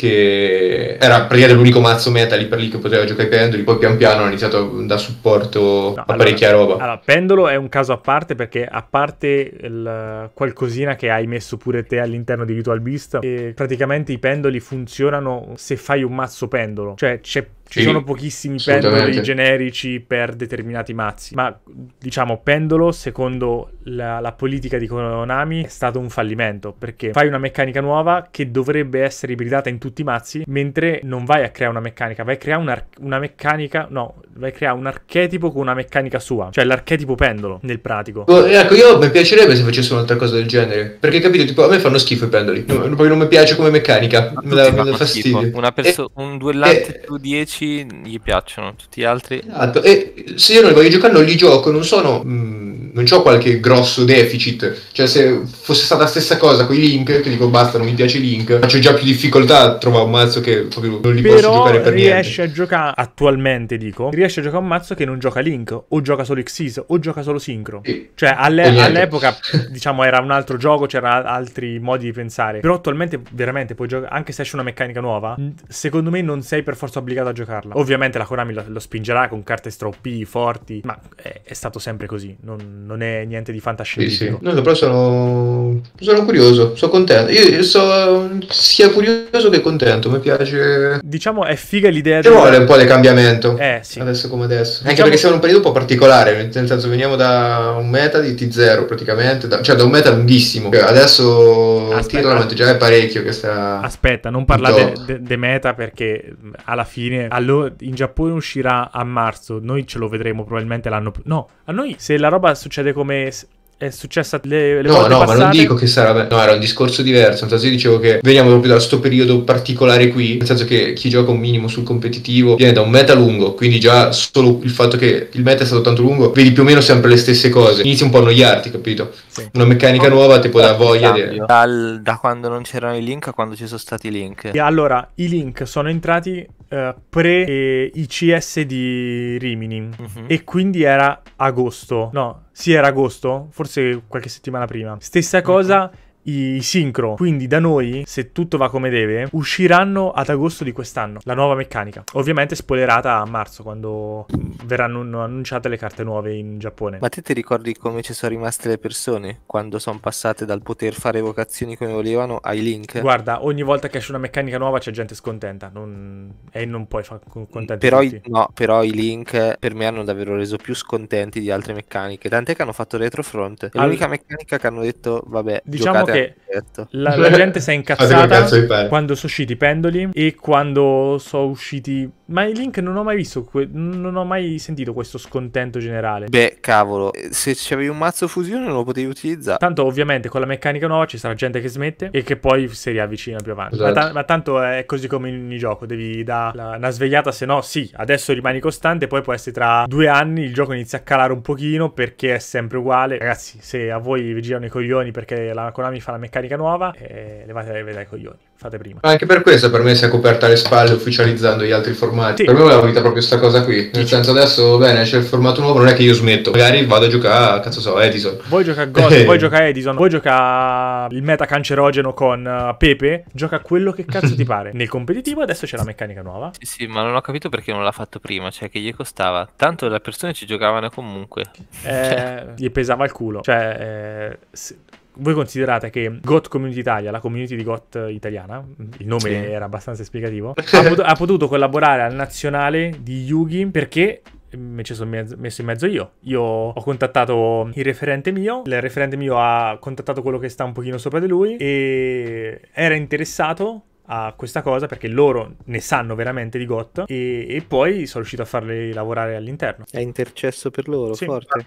che era praticamente l'unico mazzo meta lì per lì che poteva giocare i pendoli, poi pian piano hanno iniziato da supporto no, a parecchia roba. Allora, pendolo è un caso a parte perché a parte il, qualcosina che hai messo pure te all'interno di Ritual Beast, praticamente i pendoli funzionano se fai un mazzo pendolo, cioè c'è ci sì, sono pochissimi pendoli generici per determinati mazzi, ma diciamo pendolo secondo la, la, politica di Konami è stato un fallimento perché fai una meccanica nuova che dovrebbe essere ibridata in tutti i mazzi, mentre non vai a creare una meccanica, vai a creare un una meccanica, no, vai a creare un archetipo con una meccanica sua, cioè l'archetipo pendolo nel pratico. Oh, ecco, io mi piacerebbe se facessero un'altra cosa del genere, perché capito, tipo a me fanno schifo i pendoli, poi non mi piace come meccanica, me, la, me fastidio. Perso- eh, un duellante eh, su 10 unici gli piacciono, tutti gli altri... Esatto, e se io non li voglio giocare non li gioco, non sono... Mh, mm, non ho qualche grosso deficit, cioè se fosse stata la stessa cosa con i Link, che dico basta, non mi piace Link, faccio già più difficoltà a trovare un mazzo che proprio non li Però posso giocare per niente. Ma riesce a giocare, attualmente dico, riesce a giocare un mazzo che non gioca Link, o gioca solo Xyz, o gioca solo Synchro. Sì. Cioè all'e- all'epoca, diciamo, era un altro gioco, c'erano altri modi di pensare, però attualmente veramente puoi giocare, anche se esce una meccanica nuova, secondo me non sei per forza obbligato a giocare giocarla. Ovviamente la Konami lo, lo spingerà con carte stroppi forti, ma è, è stato sempre così, non, non, è niente di fantascientifico. Sì, sì. No, però sono, sono curioso, sono contento. Io sono sia curioso che contento, mi piace. Diciamo è figa l'idea. Ci di... vuole un po' di cambiamento. Eh, sì. Adesso come adesso. Anche diciamo perché siamo in un periodo un po' particolare, nel senso veniamo da un meta di T0 praticamente, da, cioè da un meta lunghissimo. Cioè, adesso Aspetta. già è parecchio che sta... Aspetta, non parlate di meta perché alla fine allo- in Giappone uscirà a marzo, noi ce lo vedremo probabilmente l'anno... No, a noi se la roba succede come è successa le, le no, no, passate. ma non dico che sarà. No, era un discorso diverso. Nel senso, io dicevo che veniamo proprio da questo periodo particolare qui. Nel senso che chi gioca un minimo sul competitivo viene da un meta lungo. Quindi, già solo il fatto che il meta è stato tanto lungo, vedi più o meno sempre le stesse cose. Inizi un po' a annoiarti, capito? Sì. Una meccanica no, nuova tipo da voglia. Di... Dal, da quando non c'erano i link a quando ci sono stati i link. E allora, i link sono entrati uh, eh, pre-ICS di Rimini uh-huh. e quindi era agosto, no, sì era agosto, forse qualche settimana prima. Stessa cosa... Uh-huh i sincro. Quindi da noi, se tutto va come deve, usciranno ad agosto di quest'anno la nuova meccanica. Ovviamente spoilerata a marzo, quando verranno annunciate le carte nuove in Giappone. Ma te ti ricordi come ci sono rimaste le persone quando sono passate dal poter fare evocazioni come volevano ai link? Guarda, ogni volta che esce una meccanica nuova c'è gente scontenta. Non... E non puoi far contento. però i... No, però i link per me hanno davvero reso più scontenti di altre meccaniche. Tant'è che hanno fatto retrofront. È l'unica meccanica che hanno detto, vabbè, diciamo che certo. la, la gente si è incazzata quando sono usciti i pendoli e quando sono usciti ma i link non ho mai visto, que- non ho mai sentito questo scontento generale. Beh, cavolo, eh, se c'avevi un mazzo fusione non lo potevi utilizzare. Tanto ovviamente con la meccanica nuova ci sarà gente che smette e che poi si riavvicina più avanti. Esatto. Ma, ta- esatto. ma, tanto è così come in ogni gioco, devi dare la- una svegliata, se no sì, adesso rimani costante, poi può essere tra due anni il gioco inizia a calare un pochino perché è sempre uguale. Ragazzi, se a voi vi girano i coglioni perché la Konami fa la meccanica nuova, eh, levate a vedere i coglioni fate prima. Anche per questo per me si è coperta le spalle ufficializzando gli altri formati. Sì. Per me la vita proprio questa cosa qui. Nel sì. senso adesso, bene, c'è il formato nuovo, non è che io smetto. Magari vado a giocare, ah, cazzo so, Edison. Vuoi giocare a God, vuoi giocare a Edison, vuoi giocare il meta cancerogeno con eh, Pepe, gioca quello che cazzo ti pare. Nel competitivo adesso c'è la meccanica nuova. Sì, sì, ma non ho capito perché non l'ha fatto prima, cioè che gli costava. Tanto le persone ci giocavano comunque. Eh, cioè. Gli pesava il culo. Cioè... Eh, se voi considerate che GOT Community Italia, la community di GOT italiana, il nome sì. era abbastanza esplicativo, ha, pot- ha potuto collaborare al nazionale di Yugi perché mi mm, ci sono messo in mezzo io. Io ho contattato il referente mio, il referente mio ha contattato quello che sta un pochino sopra di lui e era interessato a questa cosa perché loro ne sanno veramente di GOT e, e poi sono riuscito a farli lavorare all'interno. È intercesso per loro, sì. forte.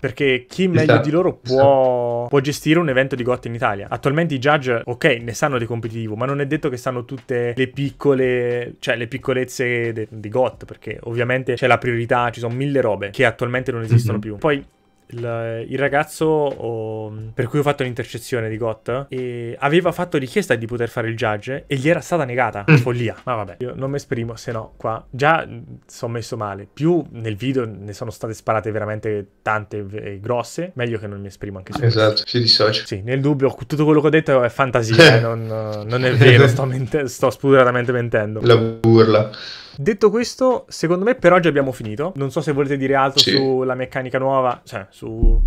Perché chi meglio di loro può, può, gestire un evento di GOT in Italia? Attualmente i judge, ok, ne sanno di competitivo, ma non è detto che sanno tutte le piccole, cioè le piccolezze de, di GOT perché ovviamente c'è la priorità, ci sono mille robe che attualmente non esistono mm-hmm. più. Poi il, il ragazzo oh, per cui ho fatto l'intercezione di Gott eh, aveva fatto richiesta di poter fare il judge e gli era stata negata. Mm. Follia. Ma vabbè, io non mi esprimo, se no qua già mm, sono messo male. Più nel video ne sono state sparate veramente tante e grosse. Meglio che non mi esprimo anche su Esatto, si dissocia. Sì, nel dubbio tutto quello che ho detto è fantasia, eh, non, non, è vero, sto, mente- sto spudoratamente mentendo. La burla. Detto questo, secondo me per oggi abbiamo finito. Non so se volete dire altro sì. sulla meccanica nuova, cioè su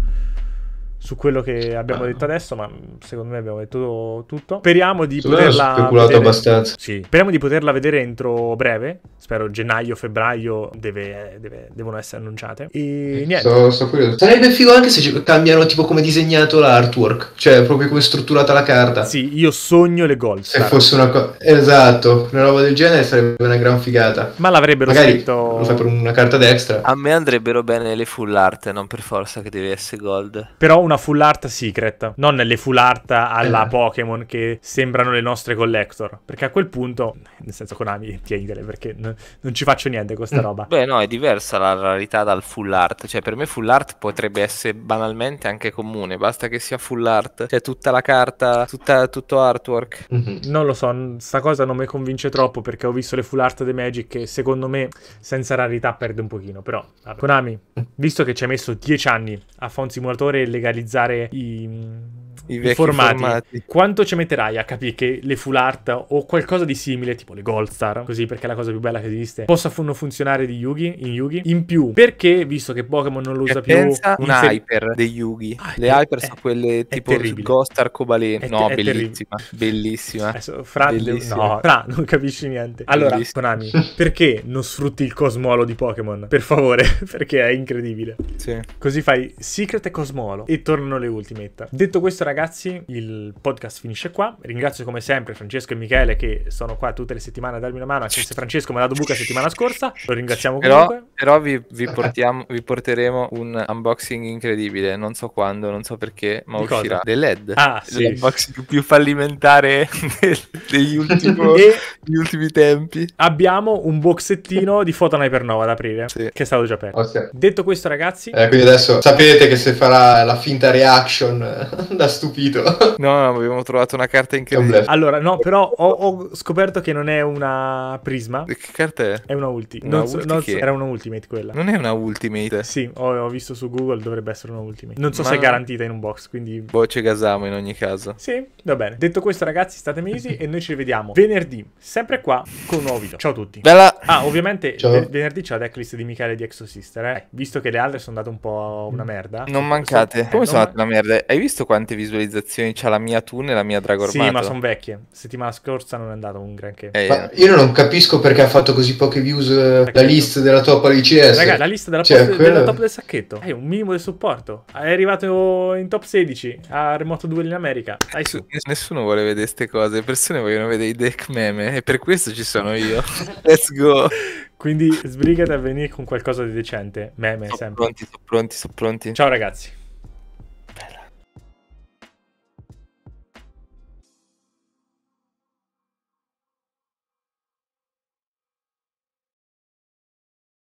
su quello che abbiamo ah. detto adesso, ma secondo me abbiamo detto tutto. Speriamo di secondo poterla vedere... abbastanza. Sì. Speriamo di poterla vedere entro breve. Spero gennaio, febbraio deve, deve, devono essere annunciate. E niente. So, so Sarebbe figo anche se cambiano tipo come disegnato l'artwork, cioè proprio come strutturata la carta. Sì, io sogno le gold. Star. Se fosse una cosa Esatto, una roba del genere sarebbe una gran figata. Ma l'avrebbero Magari scritto lo fai per una carta destra. A me andrebbero bene le full art, non per forza che deve essere gold. Però una una full art secret, non le full art alla eh. Pokémon che sembrano le nostre collector, perché a quel punto, nel senso Konami, tienitele perché n- non ci faccio niente con questa mm. roba. Beh no, è diversa la rarità dal full art, cioè per me full art potrebbe essere banalmente anche comune, basta che sia full art, cioè tutta la carta, tutta, tutto artwork. Mm-hmm. Non lo so, sta cosa non mi convince troppo perché ho visto le full art dei Magic che secondo me senza rarità perde un pochino, però vabbè. Konami, mm. visto che ci hai messo 10 anni a fare un simulatore legalizzato realizzare i i formati. formati. Quanto ci metterai a capire che le full art o qualcosa di simile, tipo le Gold Star, così perché è la cosa più bella che esiste, possano funzionare di Yugi, in Yugi? In più, perché visto che Pokémon non lo usa più... Pensa un inser- hyper dei Yugi. Ah, le hyper è, sono quelle tipo terribile. Ghost Arcobaleno. no, è bellissima. Bellissima. Adesso, fra, bellissima. No, fra, non capisci niente. Allora, bellissima. Konami, perché non sfrutti il cosmolo di Pokémon? Per favore, perché è incredibile. Sì. Così fai Secret e Cosmolo e tornano le Ultimate. Detto questo, questo ragazzi il podcast finisce qua. Ringrazio come sempre Francesco e Michele che sono qua tutte le settimane a darmi una mano, anche se Francesco mi ha dato buca settimana scorsa. Lo ringraziamo però, comunque. Però vi, vi, portiamo, vi, porteremo un unboxing incredibile, non so quando, non so perché, ma Di uscirà. Cosa? LED. Ah, sì. L'unboxing più fallimentare degli, ultimo, degli ultimi tempi. Abbiamo un boxettino di Photon Hypernova da aprire, sì. che è stato già aperto. Okay. Detto questo ragazzi... Eh, quindi adesso sapete che se farà la finta reaction da stupito. No, avevamo trovato una carta incredibile. Allora, no, però ho, ho, scoperto che non è una prisma. Che carta è? È una ulti. Una non, ulti non so, era una ultimate quella. Non è una ultimate? Sì, ho, ho, visto su Google, dovrebbe essere una ultimate. Non so Ma... se è garantita in un box, quindi... Boh, ci gasamo in ogni caso. Sì, va bene. Detto questo, ragazzi, state mesi e noi ci rivediamo venerdì, sempre qua, con un nuovo video. Ciao a tutti. Bella! Ah, ovviamente venerdì c'è la decklist di Michele di Exosister, eh? Visto che le altre sono andate un po' una merda. Non mancate. Come sono andate una merda? Hai visto quante video? visualizzazioni c'ha la mia Tun e la mia Dragon Sì, ma sono vecchie. Settimana scorsa non è andato un granché. Eh, io non capisco perché ha fatto così poche views sacchetto. Eh, la lista della top al ICS. Raga, la lista della, cioè, post- quella... della top del sacchetto. Hai un minimo di supporto. È arrivato in top 16 a Remoto 2 in America. Dai, su. Nessuno vuole vedere queste cose. Le persone vogliono vedere i deck meme e per questo ci sono io. Let's go. Quindi sbrigate a venire con qualcosa di decente. Meme, sono sempre. Pronti, sono pronti, sono pronti. Ciao ragazzi.